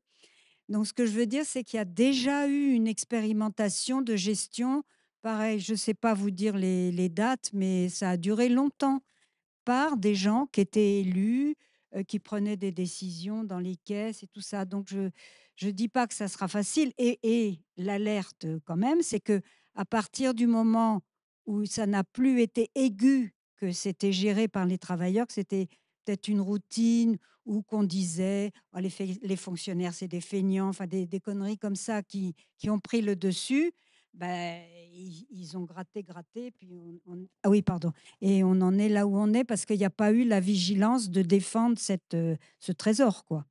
Donc, ce que je veux dire, c'est qu'il y a déjà eu une expérimentation de gestion. Pareil, je ne sais pas vous dire les dates, mais ça a duré longtemps par des gens qui étaient élus, qui prenaient des décisions dans les caisses et tout ça. Donc je ne dis pas que ça sera facile. Et, l'alerte quand même, c'est que à partir du moment où ça n'a plus été aigu, que c'était géré par les travailleurs, que c'était peut-être une routine ou qu'on disait oh, les, fonctionnaires c'est des feignants, enfin des, des, conneries comme ça qui ont pris le dessus ben, ils, ont gratté, gratté, puis ah oui, pardon. Et on en est là où on est parce qu'il n'y a pas eu la vigilance de défendre cette, euh, ce trésor, quoi.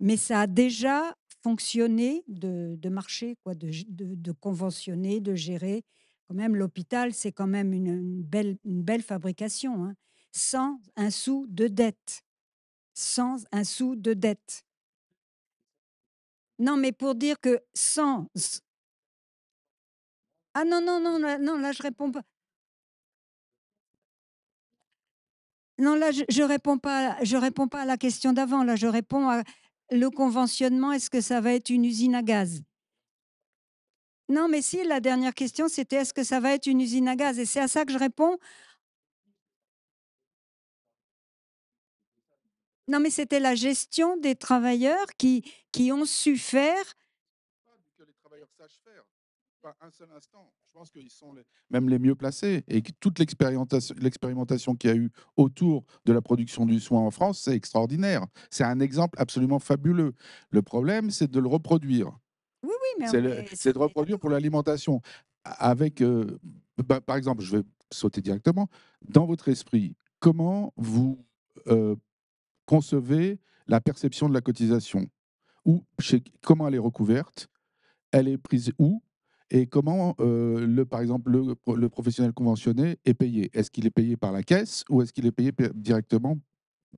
Mais ça a déjà fonctionné de, de marcher, quoi, de, de, conventionner, de gérer. Quand même, l'hôpital, c'est quand même une, belle, une belle fabrication, hein. sans un sou de dette, sans un sou de dette. Non, mais pour dire que sans ah non, non, non, là, non, là, je réponds pas. Non, là, je, réponds pas. Je réponds pas à la question d'avant. Là, je réponds à le conventionnement. Est-ce que ça va être une usine à gaz Non, mais si. La dernière question, c'était est-ce que ça va être une usine à gaz Et c'est à ça que je réponds. Non, mais c'était la gestion des travailleurs qui, qui ont su faire. Pas que les travailleurs sachent faire pas un seul instant. Je pense qu'ils sont même les mieux placés et que toute l'expérimentation, qu'il y a eu autour de la production du soin en France, c'est extraordinaire. C'est un exemple absolument fabuleux. Le problème, c'est de le reproduire. Oui, oui, c'est, de reproduire pour l'alimentation. Avec, euh, bah, par exemple, je vais sauter directement dans votre esprit. Comment vous euh, concevez la perception de la cotisation Ou chez, comment elle est recouverte Elle est prise où et comment, euh, le, par exemple, le, professionnel conventionné est payé Est-ce qu'il est payé par la caisse ou est-ce qu'il est payé directement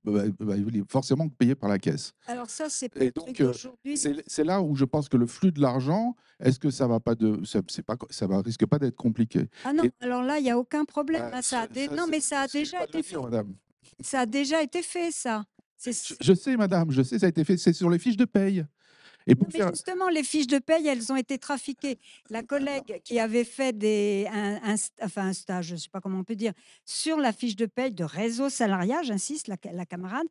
bah, bah il forcément payé par la caisse. Alors ça, euh, c'est c'est là où je pense que le flux de l'argent, est-ce que ça va pas de, c'est pas, ça va risque pas d'être compliqué. Ah non, alors là, il y a aucun problème. Ah, ça, non, mais ça a déjà été fait. Madame. Ça a déjà été fait, ça. je, sais, madame, je sais, ça a été fait. C'est sur les fiches de paye. Justement, les fiches de paye, elles ont été trafiquées. La collègue qui avait fait des, un, enfin un stage, je ne sais pas comment on peut dire, sur la fiche de paye de réseau salariat, j'insiste, la, camarade,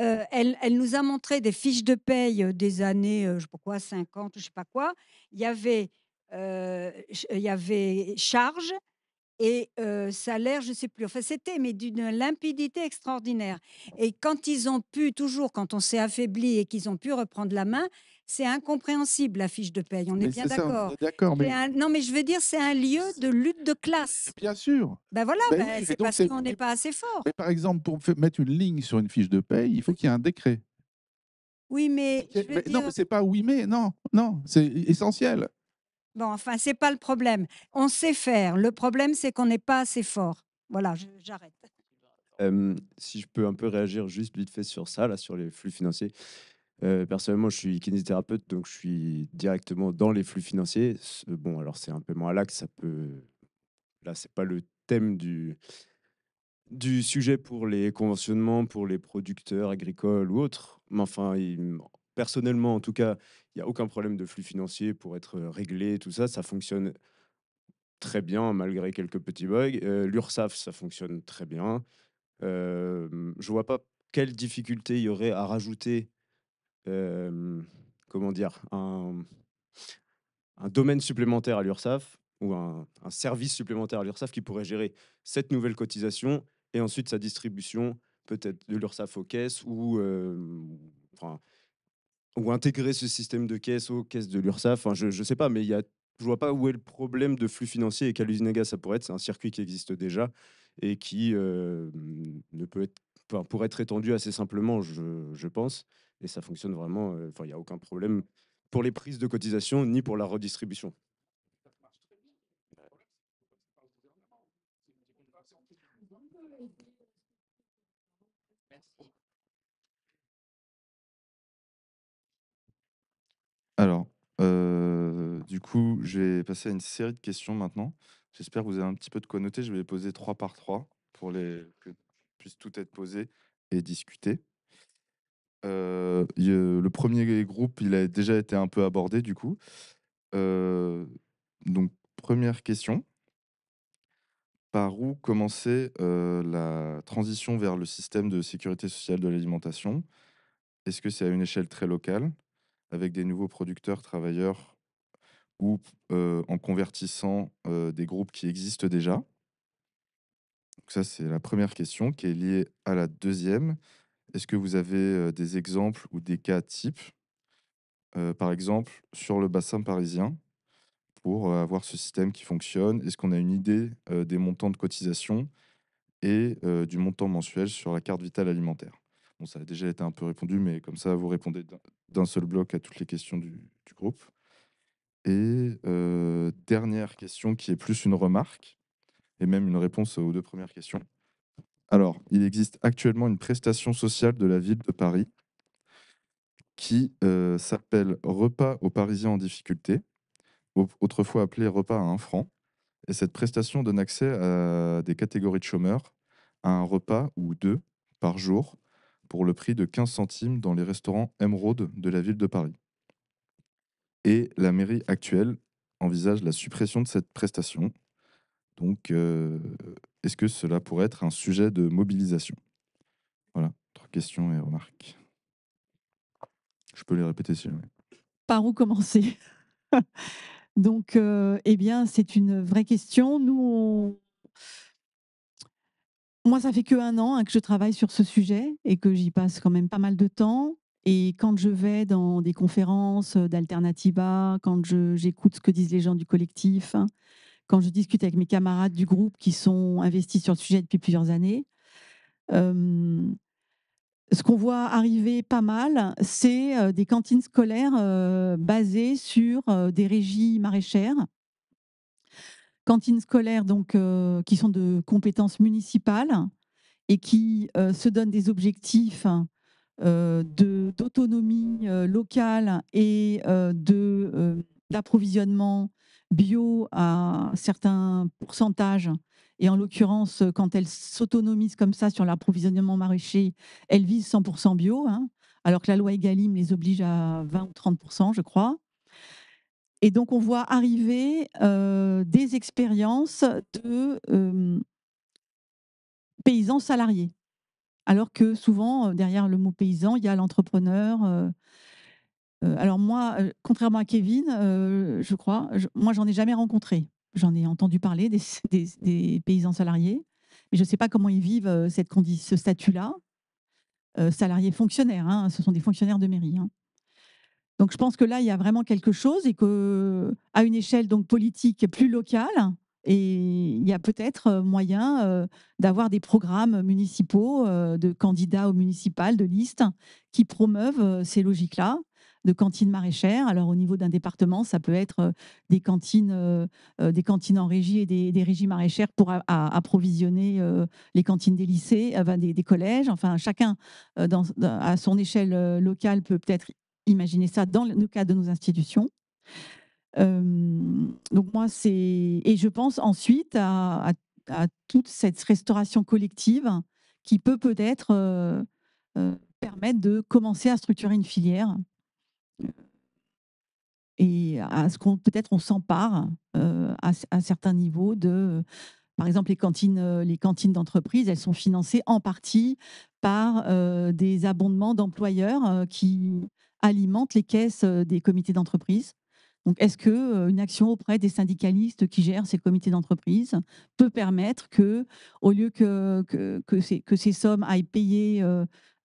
euh, elle, nous a montré des fiches de paye euh, des années, euh, je sais pas 50, je ne sais pas quoi. Il y avait, euh, il y avait charge, et salaire, je ne sais plus. Enfin, c'était, mais d'une limpidité extraordinaire. Et quand ils ont pu, toujours quand on s'est affaibli et qu'ils ont pu reprendre la main, c'est incompréhensible la fiche de paye, on est bien d'accord. non, mais je veux dire, c'est un lieu de lutte de classe. Bien sûr. Bah, ben voilà, bah, mais c'est parce qu'on n'est pas assez fort. par exemple, pour mettre une ligne sur une fiche de paye, il faut qu'il y ait un décret. Oui, mais, non, c'est pas oui mais non, non, c'est essentiel. Bon, enfin, c'est pas le problème. On sait faire. Le problème, c'est qu'on n'est pas assez fort. Voilà, j'arrête. Euh, si je peux un peu réagir juste vite fait sur ça, là, sur les flux financiers. Euh, personnellement, je suis kinésithérapeute, donc je suis directement dans les flux financiers. Euh, bon, alors c'est un peu moins l'axe ça peut. Là, c'est pas le thème du du sujet pour les conventionnements, pour les producteurs agricoles ou autres. Mais enfin, personnellement, en tout cas, il n'y a aucun problème de flux financier pour être euh, réglé, tout ça. Ça fonctionne très bien, malgré quelques petits bugs. l'ursaf ça fonctionne très bien. je vois pas quelle difficulté il y aurait à rajouter comment dire, un, domaine supplémentaire à l'URSAF ou un, service supplémentaire à l'URSSAF qui pourrait gérer cette nouvelle cotisation et ensuite sa distribution peut-être de l'URSSAF aux caisses ou, enfin, ou intégrer ce système de caisse aux caisses de l'URSSAF. Enfin, je ne sais pas, mais il y a je vois pas où est le problème de flux financier et qu'à l'usinaga ça pourrait être. C'est un circuit qui existe déjà et qui ne peut être, enfin, pourrait être étendu assez simplement, je pense et ça fonctionne vraiment. Euh, enfin, il n'y a aucun problème pour les prises de cotisation ni pour la redistribution. Alors, euh, du coup, j'ai passé à une série de questions maintenant. J'espère que vous avez un petit peu de quoi noter. Je vais les poser trois par trois pour les, que puisse tout être posé et discuté. Euh, le premier groupe, il a déjà été un peu abordé du coup. Euh, donc, première question. Par où commencer euh, la transition vers le système de sécurité sociale de l'alimentation Est-ce que c'est à une échelle très locale, avec des nouveaux producteurs, travailleurs, ou en convertissant des groupes qui existent déjà ça, c'est la première question qui est liée à la deuxième, est-ce que vous avez des exemples ou des cas types par exemple, sur le bassin parisien pour avoir ce système qui fonctionne Est-ce qu'on a une idée des montants de cotisation et du montant mensuel sur la carte vitale alimentaire Bon, ça a déjà été un peu répondu, mais comme ça, vous répondez d'un seul bloc à toutes les questions du groupe. Et dernière question qui est plus une remarque, et même une réponse aux deux premières questions. Alors, il existe actuellement une prestation sociale de la ville de Paris qui euh, s'appelle Repas aux Parisiens en difficulté, autrefois appelé Repas à un franc. Et cette prestation donne accès à des catégories de chômeurs à un repas ou deux par jour pour le prix de 15 centimes dans les restaurants Emeraude de la ville de Paris. Et la mairie actuelle envisage la suppression de cette prestation. Donc, euh, est-ce que cela pourrait être un sujet de mobilisation Voilà, trois questions et remarques. Je peux les répéter si jamais. Par où commencer Donc, euh, eh bien, c'est une vraie question. Nous, moi, ça fait que un an hein, que je travaille sur ce sujet et que j'y passe quand même pas mal de temps. Et quand je vais dans des conférences euh, d'Alternativa, quand j'écoute ce que disent les gens du collectif, hein, quand je discute avec mes camarades du groupe qui sont investis sur le sujet depuis plusieurs années, euh, ce qu'on voit arriver pas mal, c'est euh, des cantines scolaires euh, basées sur des régies maraîchères. Cantines scolaires donc, qui sont de compétences municipales et qui se donnent des objectifs d'autonomie locale et de d'approvisionnement bio à certains pourcentages, et en l'occurrence, quand elles s'autonomisent comme ça sur l'approvisionnement maraîcher, elles visent 100% bio, hein, alors que la loi Egalim les oblige à 20 ou 30%, je crois. Et donc, on voit arriver euh, des expériences de paysans salariés, alors que souvent, derrière le mot paysan, il y a l'entrepreneur, euh, euh, alors moi, euh, contrairement à Kevin, euh, je crois, je, moi j'en ai jamais rencontré. J'en ai entendu parler des, paysans salariés, mais je ne sais pas comment ils vivent cette ce statut-là. salariés fonctionnaires, hein, ce sont des fonctionnaires de mairie. Hein. Donc je pense que là, il y a vraiment quelque chose et qu'à une échelle donc politique plus locale, et il y a peut-être moyen d'avoir des programmes municipaux de candidats aux municipales, de listes, qui promeuvent ces logiques-là de cantines maraîchères. Alors au niveau d'un département, ça peut être euh, des cantines, euh, euh, des cantines en régie et des, régies maraîchères pour approvisionner les cantines des lycées, des, collèges. Enfin, chacun à son échelle locale peut peut-être imaginer ça dans le cas de nos institutions. donc moi, c'est... Et je pense ensuite à, toute cette restauration collective qui peut peut-être permettre de commencer à structurer une filière et à ce qu'on peut-être on s'empare euh, à, un certains niveaux de par exemple, les cantines, euh, les cantines d'entreprise, elles sont financées en partie par euh, des abondements d'employeurs qui alimentent les caisses des comités d'entreprise. Donc, est-ce que une action auprès des syndicalistes qui gèrent ces comités d'entreprise peut permettre que, au lieu que, que, que ces, sommes aillent payer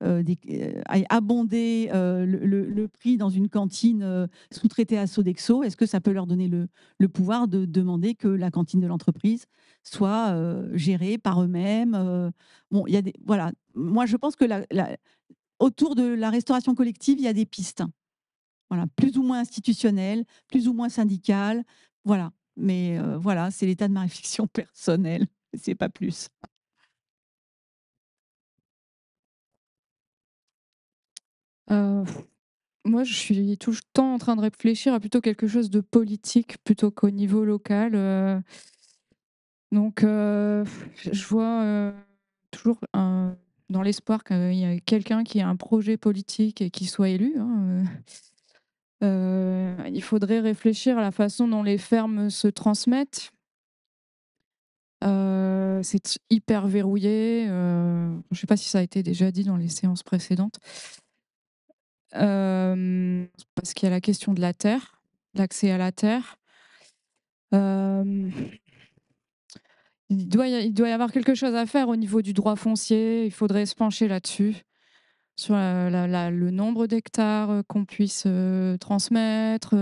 euh, des, euh, abonder euh, le, prix dans une cantine sous-traitée à Sodexo, est-ce que ça peut leur donner le, pouvoir de demander que la cantine de l'entreprise soit gérée par eux-mêmes Bon, il y a des voilà. Moi, je pense que autour de la restauration collective, il y a des pistes. Voilà, plus ou moins institutionnelles, plus ou moins syndicales. Voilà. Mais voilà, c'est l'état de ma réflexion personnelle, c'est pas plus. Euh, moi, je suis tout le temps en train de réfléchir à plutôt quelque chose de politique plutôt qu'au niveau local, euh. donc euh, je vois, toujours dans l'espoir qu'il y a quelqu'un qui ait un projet politique et qui soit élu, hein, il faudrait réfléchir à la façon dont les fermes se transmettent c'est hyper verrouillé, je ne sais pas si ça a été déjà dit dans les séances précédentes parce qu'il y a la question de la terre, l'accès à la terre. il, doit y, il, doit y, avoir quelque chose à faire au niveau du droit foncier. Il faudrait se pencher là-dessus, sur la, le nombre d'hectares qu'on puisse transmettre.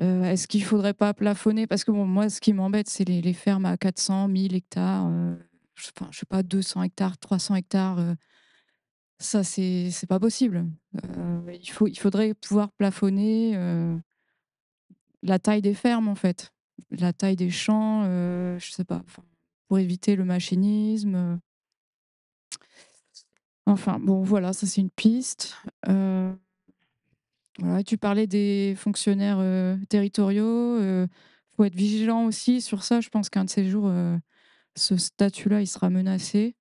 Est-ce qu'il ne faudrait pas plafonner Parce que moi, ce qui m'embête, c'est les, fermes à 400, 1000 hectares, je ne sais pas, 200 hectares, 300 hectares ça, c'est c'est pas possible. Euh, il faut il faudrait pouvoir plafonner, euh, la taille des fermes, en fait, la taille des champs, euh, je sais pas, pour éviter le machinisme, Enfin, bon, voilà, ça, c'est une piste. voilà, tu parlais des fonctionnaires, territoriaux, il faut être vigilant aussi sur ça. Je pense qu'un de ces jours, ce statut-là, il sera menacé.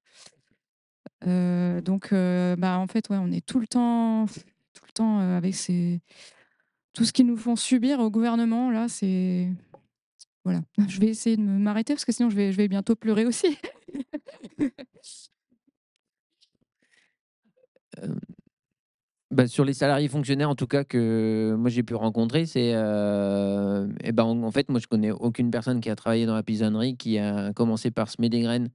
Euh, donc, euh, bah, en fait, ouais, on est tout le temps, tout le temps euh, avec ces... tout ce qu'ils nous font subir au gouvernement. Là, c'est voilà. Je vais essayer de m'arrêter parce que sinon, je vais, je vais bientôt pleurer aussi. Bah, sur les salariés fonctionnaires, en tout cas, que moi j'ai pu rencontrer, c'est. et euh, eh ben, en, fait, moi je connais aucune personne qui a travaillé dans la pisonnerie, qui a commencé par semer des graines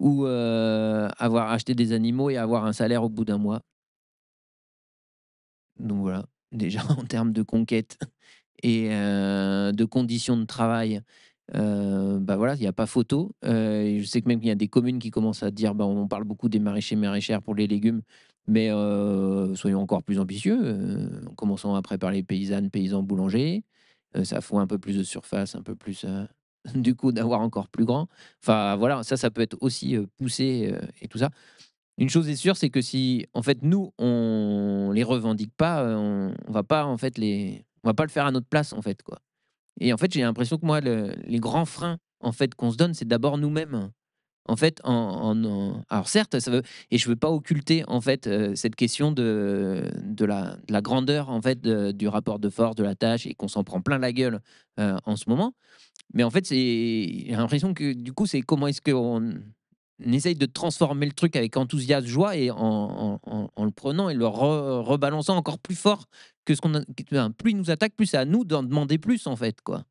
ou euh, avoir acheté des animaux et avoir un salaire au bout d'un mois. Donc voilà, déjà en termes de conquête et euh, de conditions de travail, bah voilà, il n'y a pas photo. je sais que même qu'il y a des communes qui commencent à dire, bah, on parle beaucoup des maraîchers maraîchères pour les légumes. Mais euh, soyons encore plus ambitieux, Commençons euh, en commençant à préparer les paysannes, paysans, boulangers. Euh, ça faut un peu plus de surface, un peu plus du coup d'avoir encore plus grand. Enfin voilà, ça, ça peut être aussi poussé et tout ça. Une chose est sûre, c'est que si en fait nous on les revendique pas, on, on, va pas en fait les, on va pas le faire à notre place en fait quoi. Et en fait j'ai l'impression que moi les grands freins en fait qu'on se donne, c'est d'abord nous-mêmes en fait, en, alors certes, ça veut, et je ne veux pas occulter en fait euh, cette question de, de, la, grandeur en fait du rapport de force, de la tâche, et qu'on s'en prend plein la gueule euh, en ce moment. Mais en fait, j'ai l'impression que du coup, c'est comment est-ce qu'on essaye de transformer le truc avec enthousiasme, joie, et en, le prenant et le rebalançant encore plus fort que ce qu'on, plus il nous attaque, plus c'est à nous d'en demander plus en fait quoi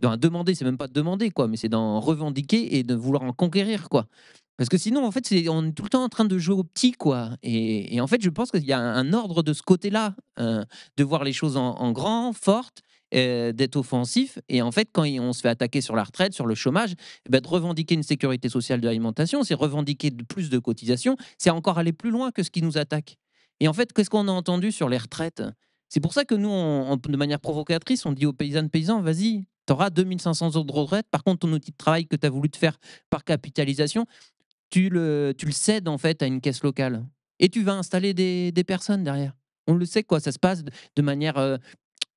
dans demander, c'est même pas demander, quoi, mais c'est d'en revendiquer et de vouloir en conquérir, quoi. Parce que sinon, en fait, on est tout le temps en train de jouer au petit, quoi. Et, et en fait, je pense qu'il y a un, ordre de ce côté-là, euh, de voir les choses en, grand, forte, euh, d'être offensif. Et en fait, quand on se fait attaquer sur la retraite, sur le chômage, eh ben, de revendiquer une sécurité sociale de l'alimentation, c'est revendiquer de plus de cotisations, c'est encore aller plus loin que ce qui nous attaque. Et en fait, qu'est-ce qu'on a entendu sur les retraites C'est pour ça que nous, de manière provocatrice, on dit aux paysannes paysans, vas-y, tu auras 2500 euros de retraite. Par contre, ton outil de travail que tu as voulu te faire par capitalisation, tu le, tu le cèdes en fait à une caisse locale. Et tu vas installer des, personnes derrière. On le sait, quoi. Ça se passe de manière euh,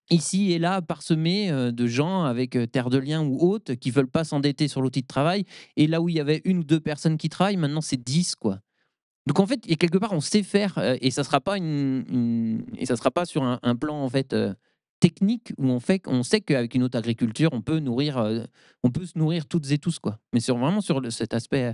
ici et là parsemée euh, de gens avec euh, Terre de lien ou autres qui veulent pas s'endetter sur l'outil de travail. Et là où il y avait une ou deux personnes qui travaillent, maintenant c'est 10, quoi. Donc en fait, quelque part, on sait faire et ça sera pas et ça sera pas sur un, un plan en fait technique où on fait qu'on sait qu'avec une autre agriculture on peut nourrir euh, on peut se nourrir toutes et tous quoi mais sur vraiment sur cet aspect euh,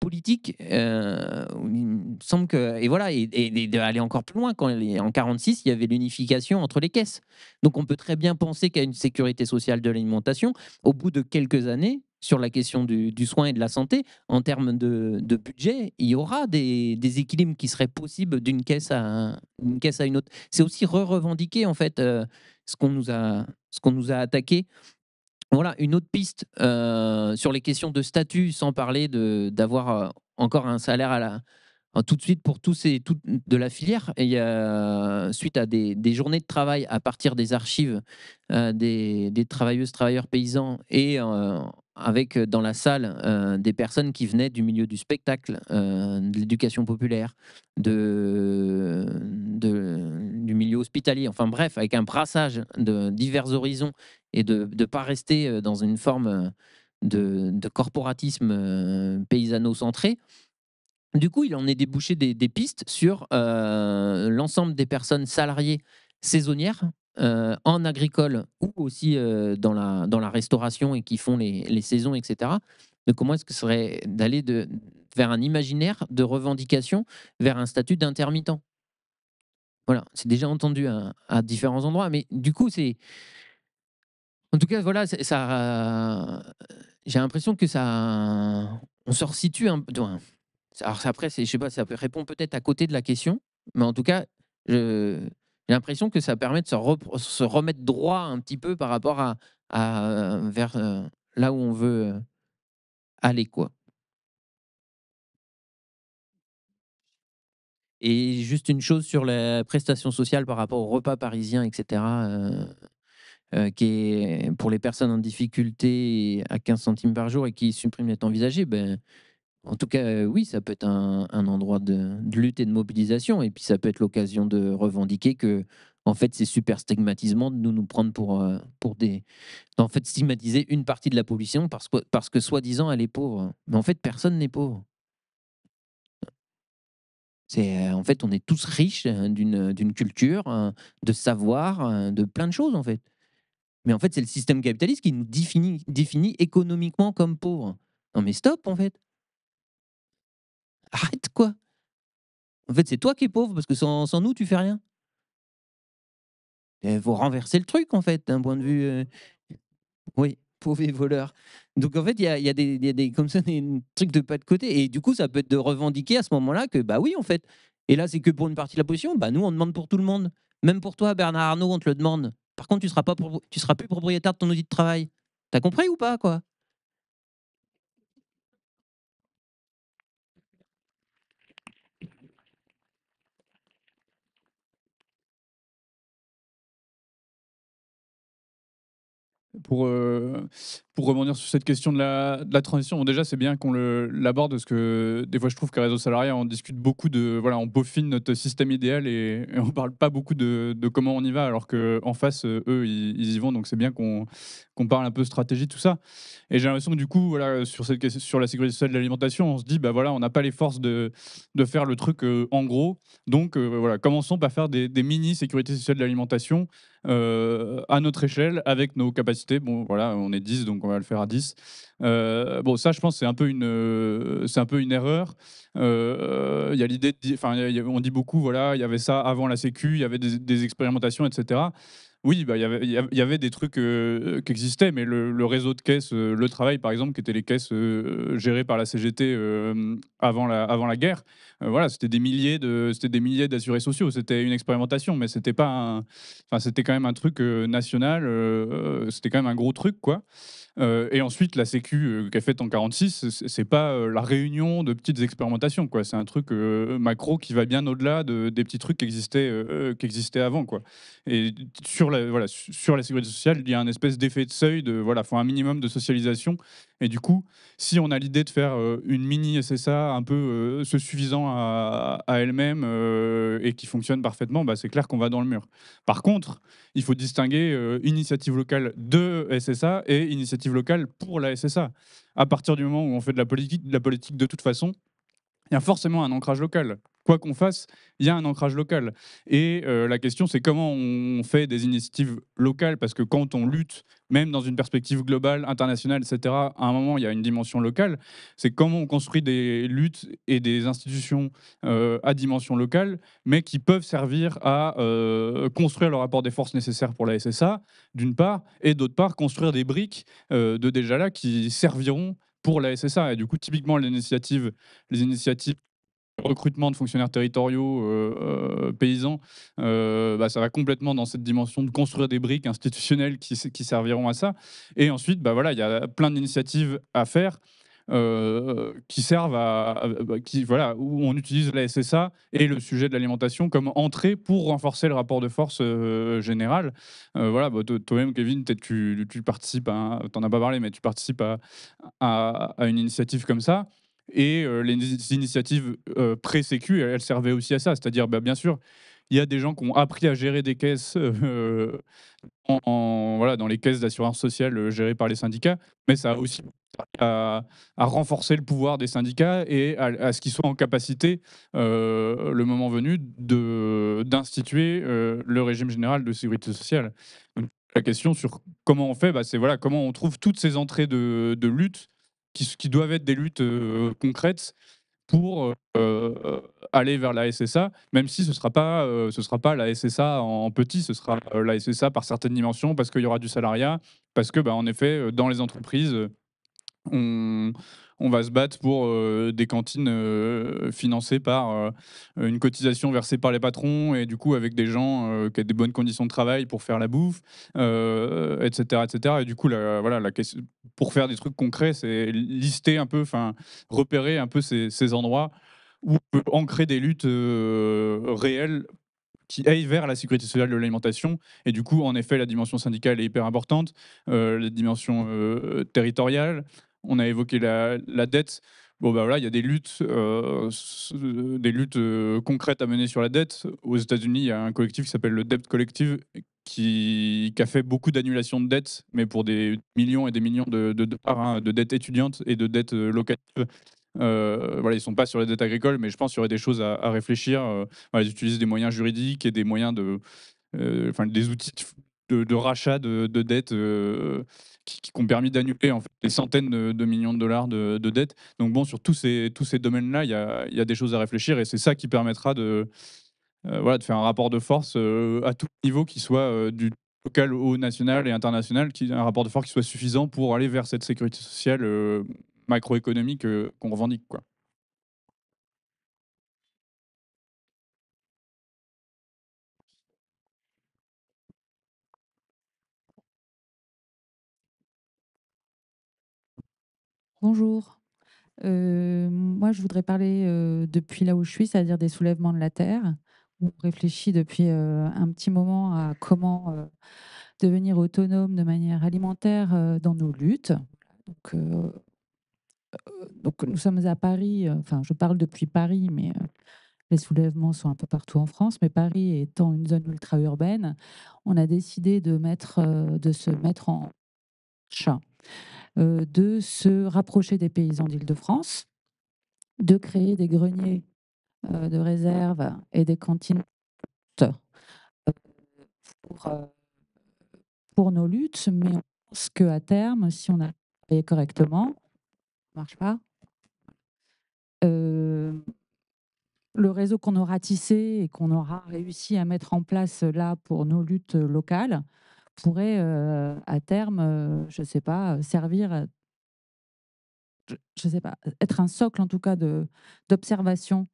politique euh, il semble que et voilà et, d'aller encore plus loin quand en 46 il y avait l'unification entre les caisses donc on peut très bien penser qu'à une sécurité sociale de l'alimentation au bout de quelques années sur la question du, soin et de la santé, en termes de, budget, il y aura des, équilibres qui seraient possibles d'une caisse à, une caisse à une autre. C'est aussi re-revendiquer en fait euh, ce qu'on nous a ce qu'on nous a attaqué. Voilà une autre piste euh, sur les questions de statut, sans parler de d'avoir euh, encore un salaire à la tout de suite pour tous et toutes de la filière. Et, suite à des, journées de travail à partir des archives des, travailleuses, travailleurs paysans et euh, avec euh, dans la salle euh, des personnes qui venaient du milieu du spectacle, euh, de l'éducation populaire, de, du milieu hospitalier, enfin bref, avec un brassage de divers horizons et de ne pas rester dans une forme de, corporatisme paysano-centré. Du coup, il en est débouché des pistes sur l'ensemble des personnes salariées saisonnières euh, en agricole ou aussi euh, dans, la, dans la restauration et qui font les, les saisons, etc. de comment est-ce que ce serait d'aller de, vers un imaginaire de revendication, vers un statut d'intermittent Voilà, c'est déjà entendu à, différents endroits, mais du coup, c'est. En tout cas, voilà, ça. J'ai l'impression que ça. On se situe un peu. Alors, après, je sais pas, ça répond peut-être à côté de la question, mais en tout cas, je j'ai l'impression que ça permet de se, remettre droit un petit peu par rapport à, à euh, vers euh, là où on veut euh, aller, quoi. Et juste une chose sur la prestation sociale par rapport au repas parisien, etc., qui est pour les personnes en difficulté à 15 centimes par jour et qui supprime temps envisagé, ben, en tout cas, euh, oui, ça peut être un, un endroit de, lutte et de mobilisation, et puis ça peut être l'occasion de revendiquer que, en fait, c'est super stigmatisant de nous, nous prendre pour, euh, pour des. En fait, stigmatiser une partie de la population parce que, parce que soi-disant, elle est pauvre. Mais en fait, personne n'est pauvre. C'est, euh, en fait, on est tous riches d'une, d'une culture, de savoir, de plein de choses, en fait. Mais en fait, c'est le système capitaliste qui nous définit, définit économiquement comme pauvres. Non, mais stop, en fait. Arrête quoi En fait, c'est toi qui es pauvre parce que sans, nous, tu fais rien. Il eh, faut renverser le truc, en fait, d'un point de vue. Euh, oui, pauvre et voleur. Donc, en fait, il y a, des, comme ça trucs de pas de côté. Et du coup, ça peut être de revendiquer à ce moment-là que, bah oui, en fait. Et là, c'est que pour une partie de la position, bah nous, on demande pour tout le monde. Même pour toi, Bernard Arnault, on te le demande. Par contre, tu ne seras, pas, tu seras plus propriétaire de ton outil de travail. T'as compris ou pas, quoi pour euh, pour revenir sur cette question de la, transition, déjà c'est bien qu'on l'aborde parce que des fois je trouve qu'à Réseau Salarié on discute beaucoup de, voilà, on peaufine notre système idéal et, on on parle pas beaucoup de, comment on y va alors qu'en face euh, eux ils, y vont donc c'est bien qu'on parle un peu stratégie tout ça. Et j'ai l'impression que du coup voilà sur cette sur la sécurité sociale de l'alimentation on se dit bah voilà on n'a pas les forces de, faire le truc euh, en gros donc euh, voilà commençons par faire des, mini sécurité sociale de l'alimentation à notre échelle avec nos capacités bon voilà on est 10 donc on va le faire à 10. Euh, bon, ça, je pense, c'est un peu une, euh, c'est un peu une erreur. Euh, il y a l'idée, enfin, on dit beaucoup, voilà, il y avait ça avant la Sécu, il y avait des, expérimentations, etc. Oui, bah, y il y avait des trucs qui existaient, mais le, réseau de caisses, le travail par exemple, qui étaient les caisses gérées par la CGT avant, la, avant la guerre, voilà, c'était des milliers de, c'était des milliers d'assurés sociaux, c'était une expérimentation, mais c'était pas, enfin, c'était quand même un truc national, c'était quand même un gros truc, quoi. Euh, et ensuite, la Sécu euh, qu'a faite en 46, c'est pas euh, la réunion de petites expérimentations, quoi. C'est un truc macro qui va bien au-delà de, des petits trucs qui existaient, qui existaient avant, quoi. Et sur la, voilà, sur la sécurité sociale, il y a un espèce d'effet de seuil de voilà, faut un minimum de socialisation et du coup, si on a l'idée de faire euh, une mini SSA un peu se euh, suffisant à, elle-même euh, et qui fonctionne parfaitement, bah, c'est clair qu'on va dans le mur. Par contre, il faut distinguer initiative locale de SSA et initiative locale pour la SSA. À partir du moment où on fait de, la politique de toute façon, il y a forcément un ancrage local. Quoi qu'on fasse, il y a un ancrage local. Et euh, la question, c'est comment on fait des initiatives locales, parce que quand on lutte, même dans une perspective globale, internationale, etc., à un moment, il y a une dimension locale. C'est comment on construit des luttes et des institutions euh, à dimension locale, mais qui peuvent servir à euh, construire le rapport des forces nécessaires pour la SSA, d'une part, et d'autre part, construire des briques de déjà là qui serviront pour la SSA. Et du coup, typiquement, les initiatives, les initiatives recrutement de fonctionnaires territoriaux euh, euh, paysans, euh, bah, ça va complètement dans cette dimension de construire des briques institutionnelles qui, qui serviront à ça. Et ensuite, bah, voilà, il y a plein d'initiatives à faire. Euh, qui servent à, bah, qui voilà où on utilise la SSA et le sujet de l'alimentation comme entrée pour renforcer le rapport de force euh, général. Euh, voilà, bah, toi-même Kevin, peut tu, tu, participes, hein, t'en as pas parlé, mais tu participes à, une initiative comme ça. Et les initiatives pré-sécu, elles, servaient aussi à ça, c'est-à-dire bah, bien sûr il y a des gens qui ont appris à gérer des caisses euh, en, voilà, dans les caisses d'assurance sociale euh, gérées par les syndicats, mais ça a aussi à, à renforcer le pouvoir des syndicats et à, ce qu'ils soient en capacité, euh, le moment venu, d'instituer le régime général de sécurité sociale. la question sur comment on fait, bah, c'est voilà, comment on trouve toutes ces entrées de, de lutte qui, qui, doivent être des luttes concrètes pour euh, euh, aller vers la SSA, même si ce ne sera, pas, euh, sera pas la SSA en petit, ce sera la SSA par certaines dimensions, parce qu'il y aura du salariat, parce que, bah, en effet, dans les entreprises, on, va se battre pour euh, des cantines euh, financées par euh, une cotisation versée par les patrons et du coup avec des gens qui ont des bonnes conditions de travail pour faire la bouffe, etc., etc. Et du coup, voilà, pour faire des trucs concrets, c'est lister un peu, enfin repérer un peu ces, endroits où on peut ancrer des luttes réelles qui aillent vers la sécurité sociale de l'alimentation. Et du coup, en effet, la dimension syndicale est hyper importante, la dimension territoriale, on a évoqué la, dette. Bon, ben voilà, il y a des luttes, euh, des luttes euh, concrètes à mener sur la dette. Aux États-Unis, il y a un collectif qui s'appelle le Debt Collective qui, a fait beaucoup d'annulations de dettes, mais pour des millions et des millions de, de hein, de dettes étudiantes et de dettes euh, locatives. voilà, ils ne sont pas sur les dettes agricoles, mais je pense qu'il y aurait des choses à, réfléchir. ils utilisent des moyens juridiques et des moyens de, enfin, des outils de, rachats de, dettes euh, qui, qui, ont permis d'annuler en des centaines de, millions de dollars de, dettes. Donc bon, sur tous ces, tous ces domaines-là, il y a, des choses à réfléchir et c'est ça qui permettra de, euh, voilà, de faire un rapport de force euh, à tout niveau qui soit du local au national et international, qui, un rapport de force qui soit suffisant pour aller vers cette sécurité sociale macroéconomique qu'on revendique. Quoi. Bonjour. Euh, moi, je voudrais parler euh, depuis là où je suis, c'est-à-dire des soulèvements de la terre. On réfléchit depuis euh, un petit moment à comment devenir autonome de manière alimentaire dans nos luttes. Donc, nous sommes à Paris, enfin je parle depuis Paris, mais les soulèvements sont un peu partout en France, mais Paris étant une zone ultra-urbaine, on a décidé de, mettre, de se mettre en chat euh, de se rapprocher des paysans d'Île-de-France, de créer des greniers euh, de réserve et des cantines euh, pour, nos luttes, mais on pense qu'à terme, si on a travaillé correctement, marche pas. le réseau qu'on aura tissé et qu'on aura réussi à mettre en place là pour nos luttes locales pourrait à terme, je ne sais pas, servir je sais pas, être un socle en tout cas de d'observation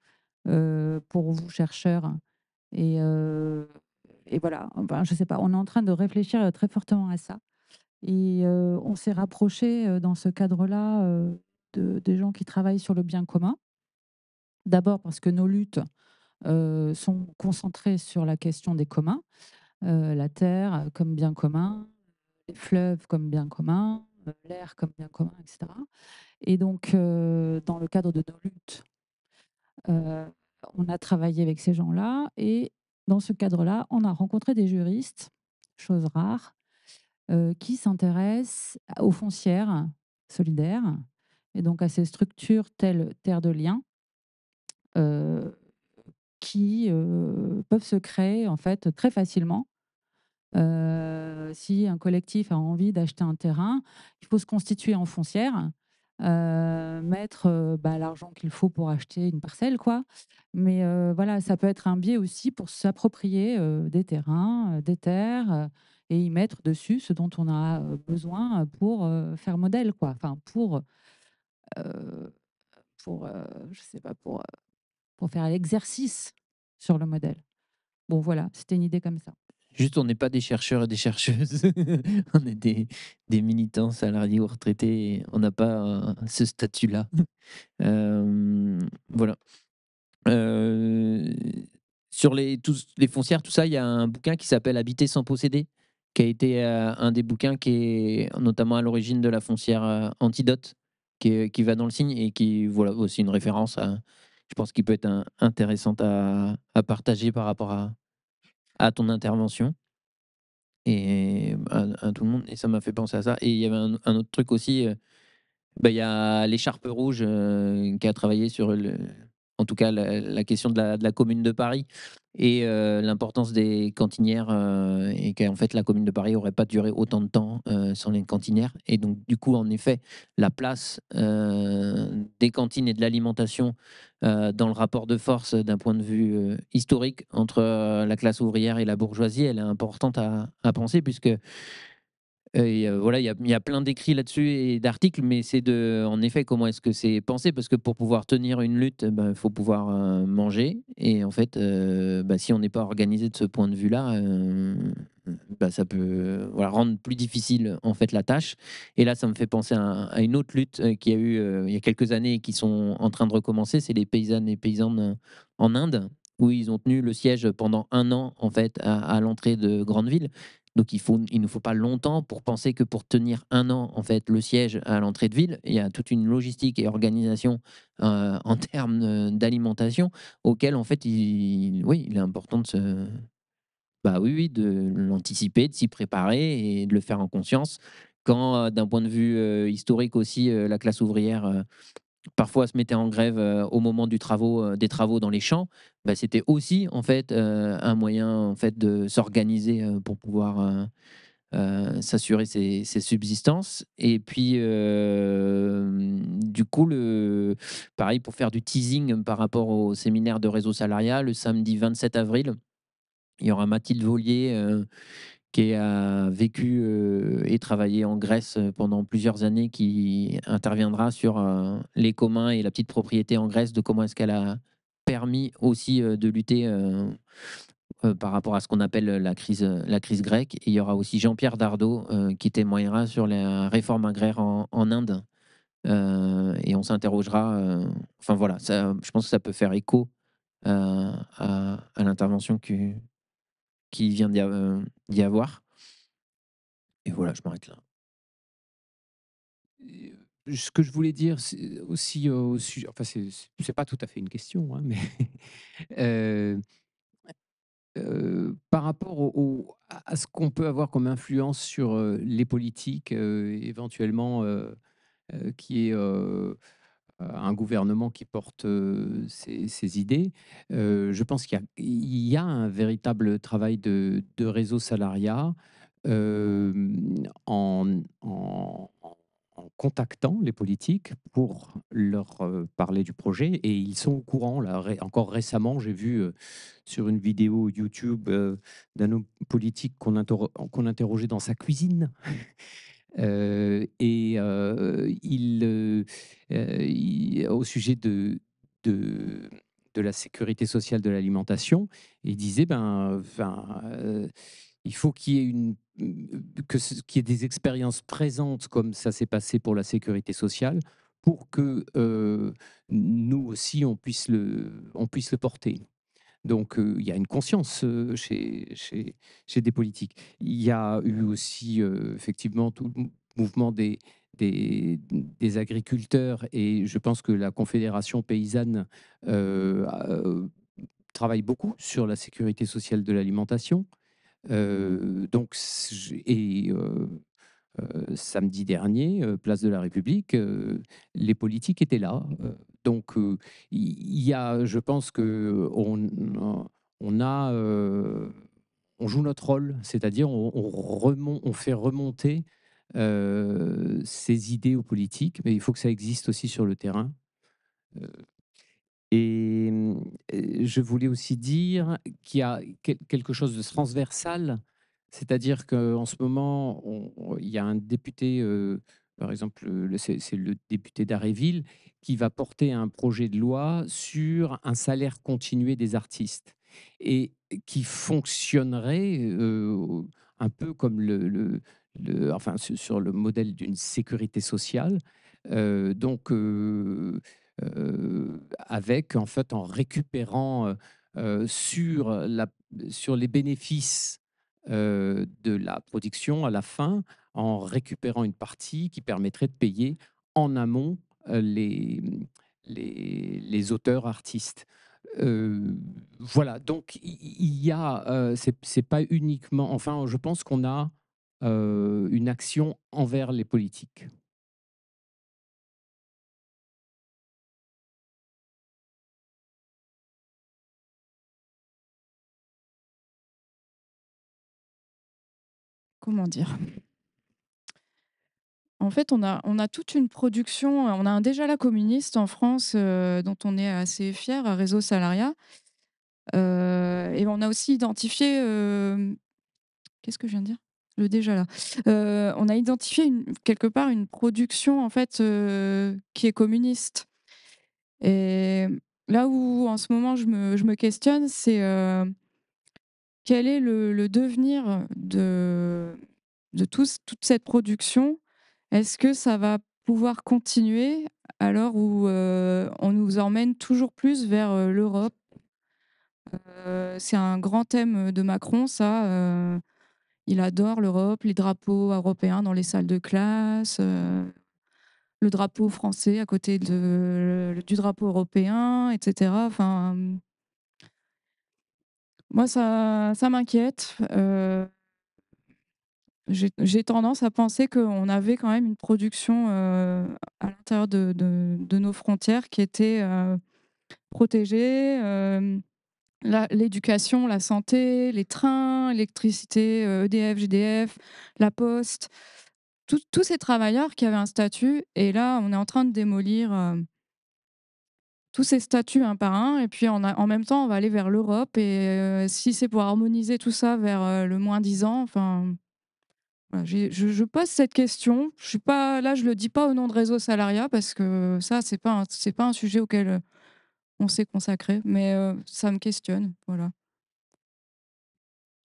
pour vous chercheurs. Et, et voilà, enfin, je ne sais pas, on est en train de réfléchir très fortement à ça. Et on s'est rapproché dans ce cadre-là de, des gens qui travaillent sur le bien commun. D'abord parce que nos luttes sont concentrées sur la question des communs, euh, la terre euh, comme bien commun, les fleuves comme bien commun, euh, l'air comme bien commun, etc. Et donc, dans le cadre de nos luttes, on a travaillé avec ces gens-là et dans ce cadre-là, on a rencontré des juristes, chose rare, qui s'intéressent aux foncières solidaires et donc à ces structures telles Terre de Liens qui peuvent se créer en fait très facilement euh, si un collectif a envie d'acheter un terrain, il faut se constituer en foncière. Euh, mettre euh, bah, l'argent qu'il faut pour acheter une parcelle, quoi. Mais voilà, ça peut être un biais aussi pour s'approprier des terrains, des terres, et y mettre dessus ce dont on a besoin pour faire modèle, quoi. Enfin, pour, pour je sais pas, pour, pour faire l'exercice sur le modèle. Bon, voilà, c'était une idée comme ça. Juste, on n'est pas des chercheurs et des chercheuses. on est des, des, militants salariés ou retraités. on n'a pas euh, ce statut-là. Euh, voilà. Euh, sur les, tous, les foncières, tout ça, il y a un bouquin qui s'appelle Habiter sans posséder, qui a été un des bouquins qui est notamment à l'origine de la foncière Antidote, qui, qui, va dans le signe et qui, voilà, aussi une référence à, Je pense qu'il peut être un, intéressante à, à partager par rapport à, à ton intervention et à, tout le monde. Et ça m'a fait penser à ça. Et il y avait un, autre truc aussi. Bah, il y a l'écharpe rouge qui a travaillé sur, en tout cas, la, question de la, Commune de Paris et euh, l'importance des cantinières euh, et qu'en fait la commune de Paris n'aurait pas duré autant de temps euh, sans les cantinières et donc du coup en effet la place des cantines et de l'alimentation dans le rapport de force d'un point de vue historique entre la classe ouvrière et la bourgeoisie elle est importante à, à penser puisque euh, voilà, il y a, plein d'écrits là-dessus et d'articles, mais c'est de, en effet, comment est-ce que c'est pensé Parce que pour pouvoir tenir une lutte, eh ben, il faut pouvoir euh, manger. Et en fait, euh, bah, si on n'est pas organisé de ce point de vue-là, bah, ça peut voilà, rendre plus difficile en fait la tâche. Et là, ça me fait penser à, une autre lutte qui a eu il y a quelques années et qui sont en train de recommencer. C'est les paysannes et paysannes en Inde où ils ont tenu le siège pendant un an en fait à, l'entrée de grandes villes. Donc il, faut, il ne faut pas longtemps pour penser que pour tenir un an en fait le siège à l'entrée de ville, il y a toute une logistique et organisation euh, en termes d'alimentation auquel en fait il, oui, il est important de se bah oui, oui de l'anticiper, de s'y préparer et de le faire en conscience. Quand euh, d'un point de vue euh, historique aussi, la classe ouvrière parfois se mettaient en grève au moment des travaux dans les champs, bah, c'était aussi en fait un moyen en fait de s'organiser pour pouvoir s'assurer ses, subsistances. Et puis, du coup, le, pareil pour faire du teasing par rapport au séminaire de réseau salarial, le samedi 27 avril, il y aura Mathilde Volier qui a vécu euh, et travaillé en Grèce euh, pendant plusieurs années, qui interviendra sur euh, les communs et la petite propriété en Grèce, de comment est-ce qu'elle a permis aussi de lutter par rapport à ce qu'on appelle la crise, la crise grecque. il y aura aussi Jean-Pierre Dardot qui témoignera sur les réformes agraires en, Inde. et on s'interrogera, enfin voilà, je pense que ça peut faire écho à, à l'intervention que, qui vient euh, d'y avoir. Et voilà, je m'arrête là. ce que je voulais dire aussi au sujet, enfin c'est pas tout à fait une question, hein, mais par rapport au, à ce qu'on peut avoir comme influence sur les politiques, éventuellement, qui est un gouvernement qui porte ces idées. je pense qu'il y, a un véritable travail de, réseau salariat en, contactant les politiques pour leur parler du projet et ils sont au courant. encore récemment, j'ai vu sur une vidéo YouTube d'un homme politique qu'on interrogeait dans sa cuisine euh, et euh, euh, il, au sujet de, de, de, la sécurité sociale de l'alimentation, il disait ben, enfin, il faut qu'il y ait une que qu'il ait des expériences présentes comme ça s'est passé pour la sécurité sociale pour que nous aussi on puisse le on puisse le porter. Donc il y a une conscience chez, des politiques. Il y a eu aussi effectivement tout le mouvement des, des, agriculteurs et je pense que la Confédération paysanne travaille beaucoup sur la sécurité sociale de l'alimentation. donc, et samedi dernier, place de la République, les politiques étaient là. Donc, il y a, je pense que on, a, on joue notre rôle, c'est-à-dire on, on fait remonter ces idées aux politiques, mais il faut que ça existe aussi sur le terrain. Mmh, et je voulais aussi dire qu'il y a quelque chose de transversal, c'est-à-dire qu'en ce moment, il y a un député par exemple, c'est le député d'Aréville qui va porter un projet de loi sur un salaire continué des artistes et qui fonctionnerait euh, un peu comme le, enfin, sur le modèle d'une sécurité sociale. Euh, donc, euh, avec en fait en récupérant sur, la, sur les bénéfices euh, de la production à la fin en récupérant une partie qui permettrait de payer en amont euh, mmh, les, les, auteurs artistes. Euh, voilà, donc il y, a, c'est pas uniquement, enfin, je pense qu'on a une action envers les politiques. comment dire en fait, on a, on a toute une production, on a un déjà la communiste en France euh, dont on est assez fier, à Réseau Salariat. Euh, et on a aussi identifié, euh, qu'est-ce que je viens de dire Le déjà là. on a identifié quelque part une production en fait qui est communiste. Et là où en ce moment je me questionne, c'est quel est le, devenir de, toute cette production Est-ce que ça va pouvoir continuer alors où euh, on nous emmène toujours plus vers euh, l'Europe euh, C'est un grand thème de Macron, ça. il adore l'Europe, les drapeaux européens dans les salles de classe, le drapeau français à côté de, du drapeau européen, etc. Enfin, moi, ça, ça m'inquiète. Euh, j'ai tendance à penser qu'on avait quand même une production euh, à l'intérieur de, nos frontières qui était euh, protégée. L'éducation, la, la, santé, les trains, l'électricité, EDF, e GDF, la poste, tous ces travailleurs qui avaient un statut. Et là, on est en train de démolir tous ces statuts un par un. Et puis, en même temps, on va aller vers l'Europe. Et euh, si c'est pour harmoniser tout ça vers euh, le moins dix ans, enfin, je, pose cette question. Je suis pas là, je le dis pas au nom de réseau salariat parce que ça, c'est pas c'est pas un sujet auquel euh, on s'est consacré, mais ça me questionne. Voilà.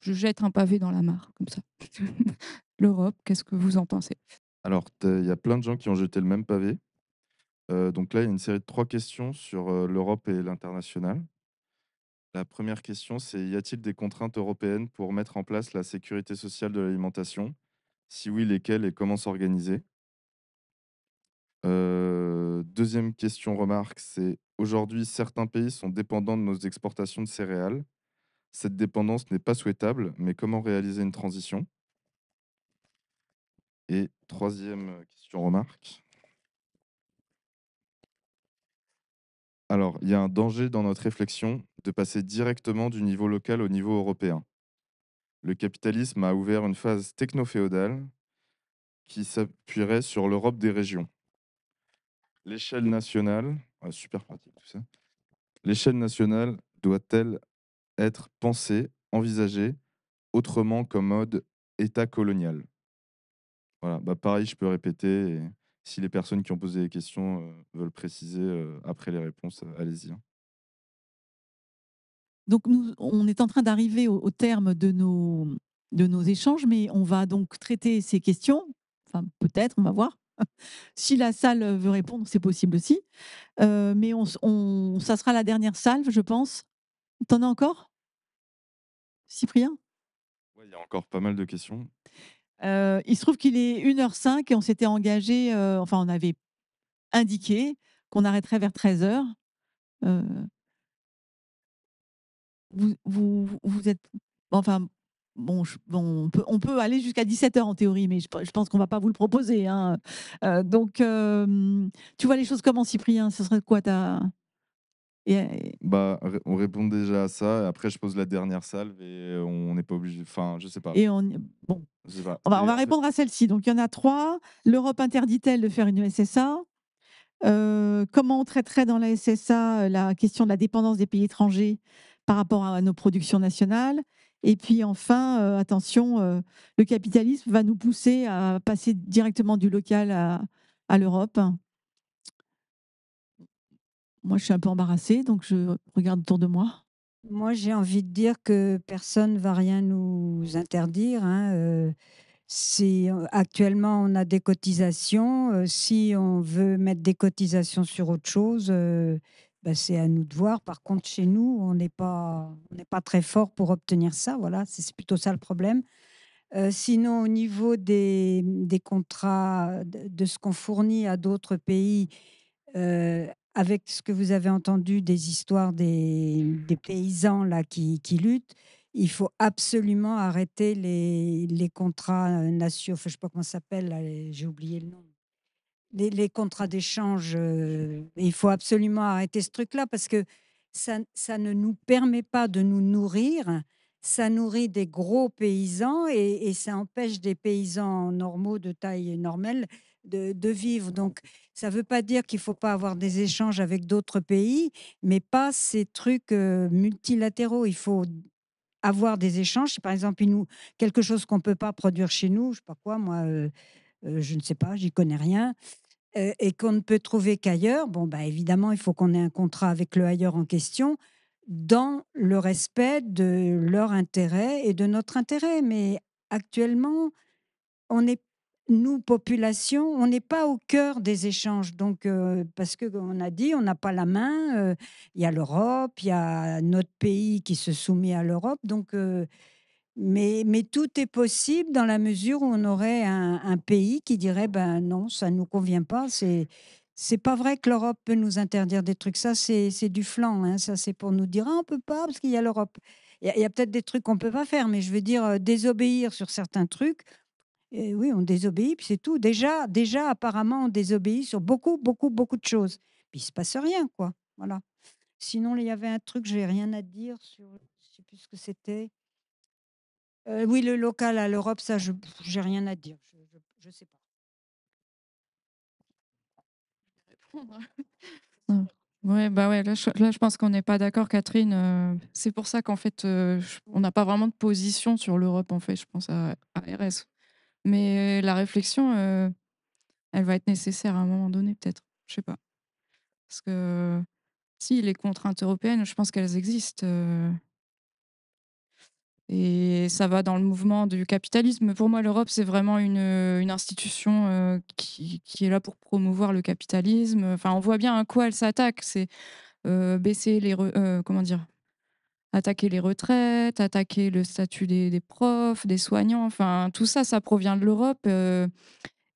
Je jette un pavé dans la mare comme ça. L'Europe, qu'est-ce que vous en pensez Alors, il y a plein de gens qui ont jeté le même pavé donc là, il y a une série de trois questions sur l'Europe et l'international. La première question, c'est y a-t-il des contraintes européennes pour mettre en place la sécurité sociale de l'alimentation Si oui, lesquelles et comment s'organiser Deuxième question, remarque, c'est aujourd'hui, certains pays sont dépendants de nos exportations de céréales. Cette dépendance n'est pas souhaitable, mais comment réaliser une transition Et troisième question, remarque. Alors, il y a un danger dans notre réflexion de passer directement du niveau local au niveau européen. Le capitalisme a ouvert une phase techno-féodale qui s'appuierait sur l'Europe des régions. L'échelle nationale, super pratique tout ça. L'échelle nationale doit-elle être pensée, envisagée autrement qu'en mode État colonial Voilà, bah pareil, je peux répéter. Si les personnes qui ont posé des questions veulent préciser après les réponses, allez-y. Hein. Donc, nous, on est en train d'arriver au, terme de nos, de nos échanges, mais on va donc traiter ces questions. Enfin, peut-être, on va voir. si la salle veut répondre, c'est possible aussi. mais on, ça sera la dernière salve, je pense. T'en as encore Cyprien Il y a encore pas mal de questions. Euh, il se trouve qu'il est 1h05 et on s'était engagé, euh, enfin on avait indiqué qu'on arrêterait vers 13h. Euh, vous, êtes... Enfin, bon, on, peut, aller jusqu'à 17h en théorie, mais je, pense qu'on ne va pas vous le proposer. Hein. donc, tu vois les choses comment, Cyprien Ce serait quoi ta... Bah, on répond déjà à ça. Après, je pose la dernière salve et on n'est pas obligé. Enfin, je sais pas. Et on bon. On va, répondre à celle-ci. Donc, il y en a trois. L'Europe interdit-elle de faire une e SSA euh, Comment on traiterait dans la e SSA euh, la question de la dépendance des pays étrangers par rapport à nos productions nationales et puis enfin, euh, attention, le capitalisme va nous pousser à passer directement du local à l'Europe moi, je suis un peu embarrassée, donc je regarde autour de moi. Moi, j'ai envie de dire que personne ne va rien nous interdire. Hein. Euh, euh, actuellement, on a des cotisations. Euh, si on veut mettre des cotisations sur autre chose, ben, c'est à nous de voir. Par contre, chez nous, on n'est pas, pas très fort pour obtenir ça. Voilà, c'est plutôt ça le problème. sinon, au niveau des, des contrats, de, ce qu'on fournit à d'autres pays, avec ce que vous avez entendu des histoires des, paysans là qui, qui, luttent, il faut absolument arrêter les, les contrats euh, nationaux, je sais pas comment ça s'appelle, j'ai oublié le nom. Les, contrats d'échange, euh, il faut absolument arrêter ce truc-là parce que ça, ça, ne nous permet pas de nous nourrir. Ça nourrit des gros paysans et, et ça empêche des paysans normaux de taille normale de, vivre. Donc, ça ne veut pas dire qu'il ne faut pas avoir des échanges avec d'autres pays, mais pas ces trucs euh, multilatéraux. Il faut avoir des échanges. par exemple, nous, quelque chose qu'on ne peut pas produire chez nous, je ne sais pas quoi, moi, euh, euh, je ne sais pas, j'y connais rien, et qu'on ne peut trouver qu'ailleurs, bon, bah, évidemment, il faut qu'on ait un contrat avec le ailleurs en question dans le respect de leur intérêt et de notre intérêt. Mais actuellement, on n'est nous, population, on n'est pas au cœur des échanges. Donc, euh, parce qu'on a dit, on n'a pas la main. Euh, il y a l'Europe, il y a notre pays qui se soumet à l'Europe. Donc, euh, mais, tout est possible dans la mesure où on aurait un, pays qui dirait, ben non, ça ne nous convient pas. C'est c'est pas vrai que l'Europe peut nous interdire des trucs. Ça, c'est du flanc. Hein. Ça, c'est pour nous dire, ah, on peut pas parce qu'il y a l'Europe. Il y a, a peut-être des trucs qu'on peut pas faire, mais je veux dire, désobéir sur certains trucs oui, on désobéit, puis c'est tout. Déjà, déjà, apparemment, on désobéit sur beaucoup, beaucoup, beaucoup de choses. Puis il se passe rien, quoi. Voilà. Sinon, il y avait un truc, je n'ai rien à dire sur, je sais plus ce que c'était. Euh, oui, le local à l'Europe, ça, je j'ai rien à dire. Je, ne sais pas. Oui, bah ouais, là, je, pense qu'on n'est pas d'accord, Catherine. Euh, c'est pour ça qu'en fait, euh, on n'a pas vraiment de position sur l'Europe, en fait, je pense à, à RS. Mais la réflexion, elle va être nécessaire à un moment donné, peut-être. Je sais pas. Parce que si les contraintes européennes, je pense qu'elles existent. et ça va dans le mouvement du capitalisme. Pour moi, l'Europe, c'est vraiment une, institution qui, est là pour promouvoir le capitalisme. Enfin, on voit bien à quoi elle s'attaque. C'est baisser les... comment dire attaquer les retraites, attaquer le statut des, profs, des soignants. Enfin, tout ça, ça provient de l'Europe. Euh,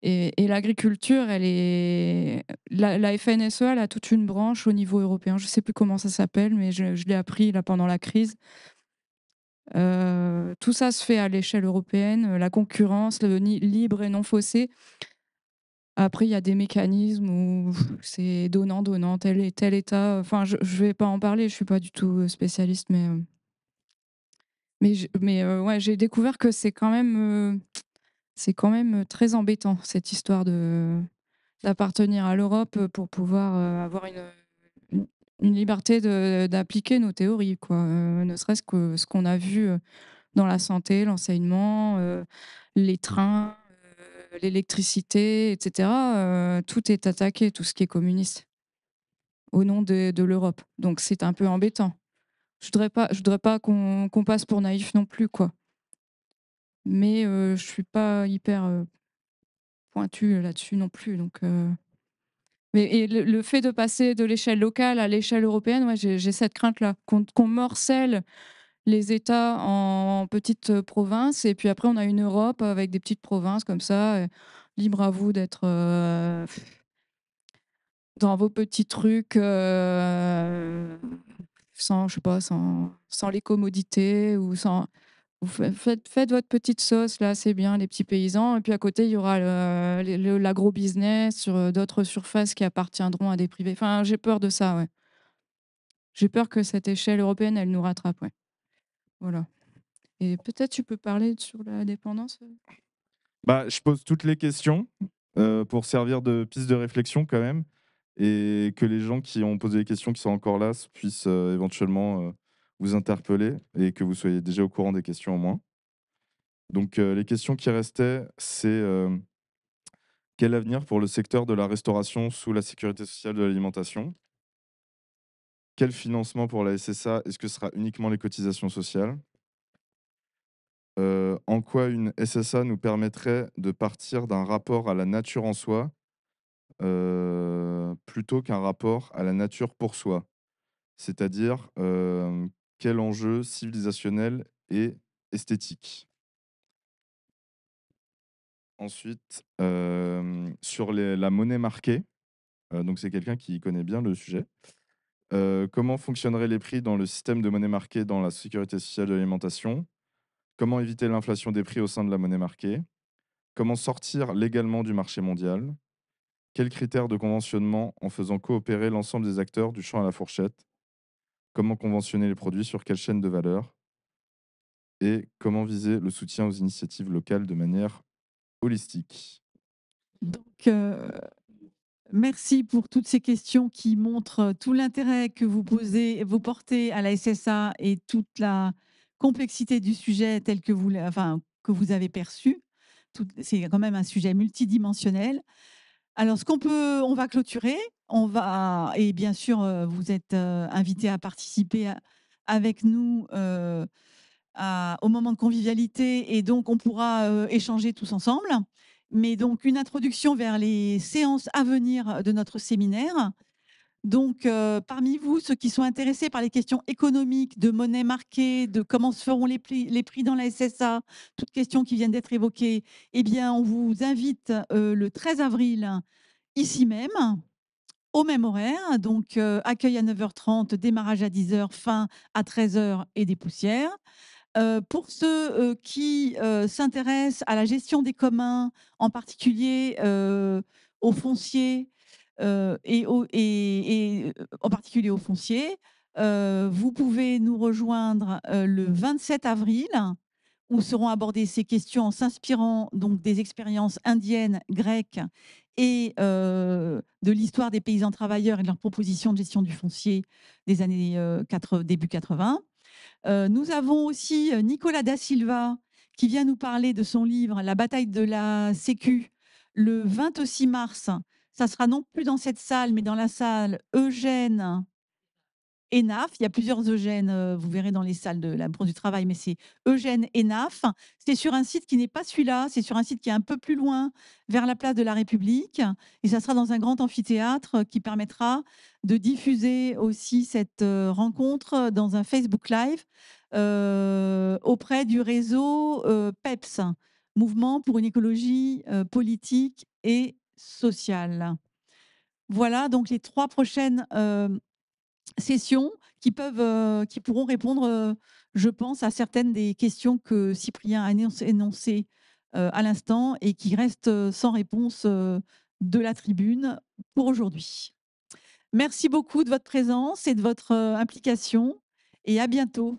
et, l'agriculture, elle est. La, FNSE, a toute une branche au niveau européen. Je ne sais plus comment ça s'appelle, mais je, l'ai appris là pendant la crise. Euh, tout ça se fait à l'échelle européenne, la concurrence, le libre et non faussée. Après, il y a des mécanismes où c'est donnant, donnant, tel et tel état. Enfin, je ne vais pas en parler, je ne suis pas du tout euh, spécialiste, mais. Euh, mais, mais euh, ouais, j'ai découvert que c'est quand même. c'est quand même très embêtant, cette histoire de d'appartenir à l'Europe pour pouvoir avoir une, une, une liberté d'appliquer nos théories, quoi. ne serait-ce que ce qu'on a vu dans la santé, l'enseignement, les trains, l'électricité, etc., euh, tout est attaqué, tout ce qui est communiste, au nom de, l'Europe. Donc c'est un peu embêtant. Je voudrais pas, je voudrais pas qu'on passe pour naïf non plus, quoi. Mais je euh, je suis pas hyper euh, pointue pointu là-dessus non plus, donc. Mais et le, fait de passer de l'échelle locale à l'échelle européenne, j'ai cette crainte-là qu'on morcelle les États en petites euh, provinces, et puis après on a une Europe avec des petites provinces comme ça. Euh, libre à vous d'être euh, dans vos petits trucs, sans, je sais pas, sans, les commodités ou sans. faites, votre petite sauce, là, c'est bien, les petits paysans. Et puis à côté, il y aura l'agro-business sur d'autres surfaces qui appartiendront à des privés. Enfin, j'ai peur de ça, ouais. J'ai peur que cette échelle européenne, elle nous rattrape, voilà. Et peut-être tu peux parler sur la dépendance euh bah, Je pose toutes les questions pour servir de piste de réflexion quand même. Et que les gens qui ont posé des questions, qui sont encore là, puissent éventuellement vous interpeller et que vous soyez déjà au courant des questions au moins. Donc les questions qui restaient, c'est quel avenir pour le secteur de la restauration sous la sécurité sociale de l'alimentation quel financement pour la SSA Est-ce que ce sera uniquement les cotisations sociales euh, En quoi une SSA nous permettrait de partir d'un rapport à la nature en soi euh, plutôt qu'un rapport à la nature pour soi C'est-à-dire euh, quel enjeu civilisationnel et esthétique Ensuite, sur la monnaie marquée, donc c'est quelqu'un qui connaît bien le sujet comment fonctionneraient les prix dans le système de monnaie marquée dans la sécurité sociale de l'alimentation Comment éviter l'inflation des prix au sein de la monnaie marquée Comment sortir légalement du marché mondial Quels critères de conventionnement en faisant coopérer l'ensemble des acteurs du champ à la fourchette Comment conventionner les produits sur quelle chaîne de valeur Et comment viser le soutien aux initiatives locales de manière holistique Merci pour toutes ces questions qui montrent euh, tout l'intérêt que vous posez, vous portez à la SSA et toute la complexité du sujet tel que vous, enfin, que vous avez perçu. C'est quand même un sujet multidimensionnel. Alors, ce qu'on peut, on va clôturer. On va, et bien sûr, euh, vous êtes euh, invité à participer avec nous au moment de convivialité, et donc on pourra échanger tous ensemble mais donc une introduction vers les séances à venir euh, de notre séminaire. Donc, euh, parmi vous, ceux qui sont intéressés par les questions économiques, de monnaie marquée, de comment se feront les prix, dans la SSA, toutes questions qui viennent d'être évoquées, eh bien, on vous invite euh, le 13 avril, ici même, au même horaire. Donc, accueil à 9h30, démarrage à 10h, fin à 13h et des poussières pour ceux qui s'intéressent à la gestion des communs, en particulier aux fonciers, et, en particulier aux fonciers, vous pouvez nous rejoindre le 27 avril, où seront abordées ces questions en s'inspirant donc des expériences indiennes, grecques et de l'histoire des paysans travailleurs et de leurs propositions de gestion du foncier des années début 80. Euh, nous avons aussi euh, Nicolas Da Silva qui vient nous parler de son livre La bataille de la Sécu le 26 mars. Ça sera non plus dans cette salle, mais dans la salle Eugène ENAF. Il y a plusieurs e Eugène, vous verrez dans les salles de la Bourse du Travail, mais c'est Eugène ENAF. C'est sur un site qui n'est pas celui-là, c'est sur un site qui est un peu plus loin, vers la place de la République. Et ça sera dans un grand amphithéâtre euh, qui permettra de diffuser aussi cette euh, rencontre euh, dans un Facebook Live auprès du réseau PEPS, Mouvement pour une écologie politique et sociale. Voilà donc les trois prochaines sessions qui, peuvent, euh, qui pourront répondre, euh, je pense, à certaines des questions que Cyprien a énoncées euh, à l'instant et qui restent sans réponse de la tribune pour aujourd'hui. Merci beaucoup de votre présence et de votre implication et à bientôt.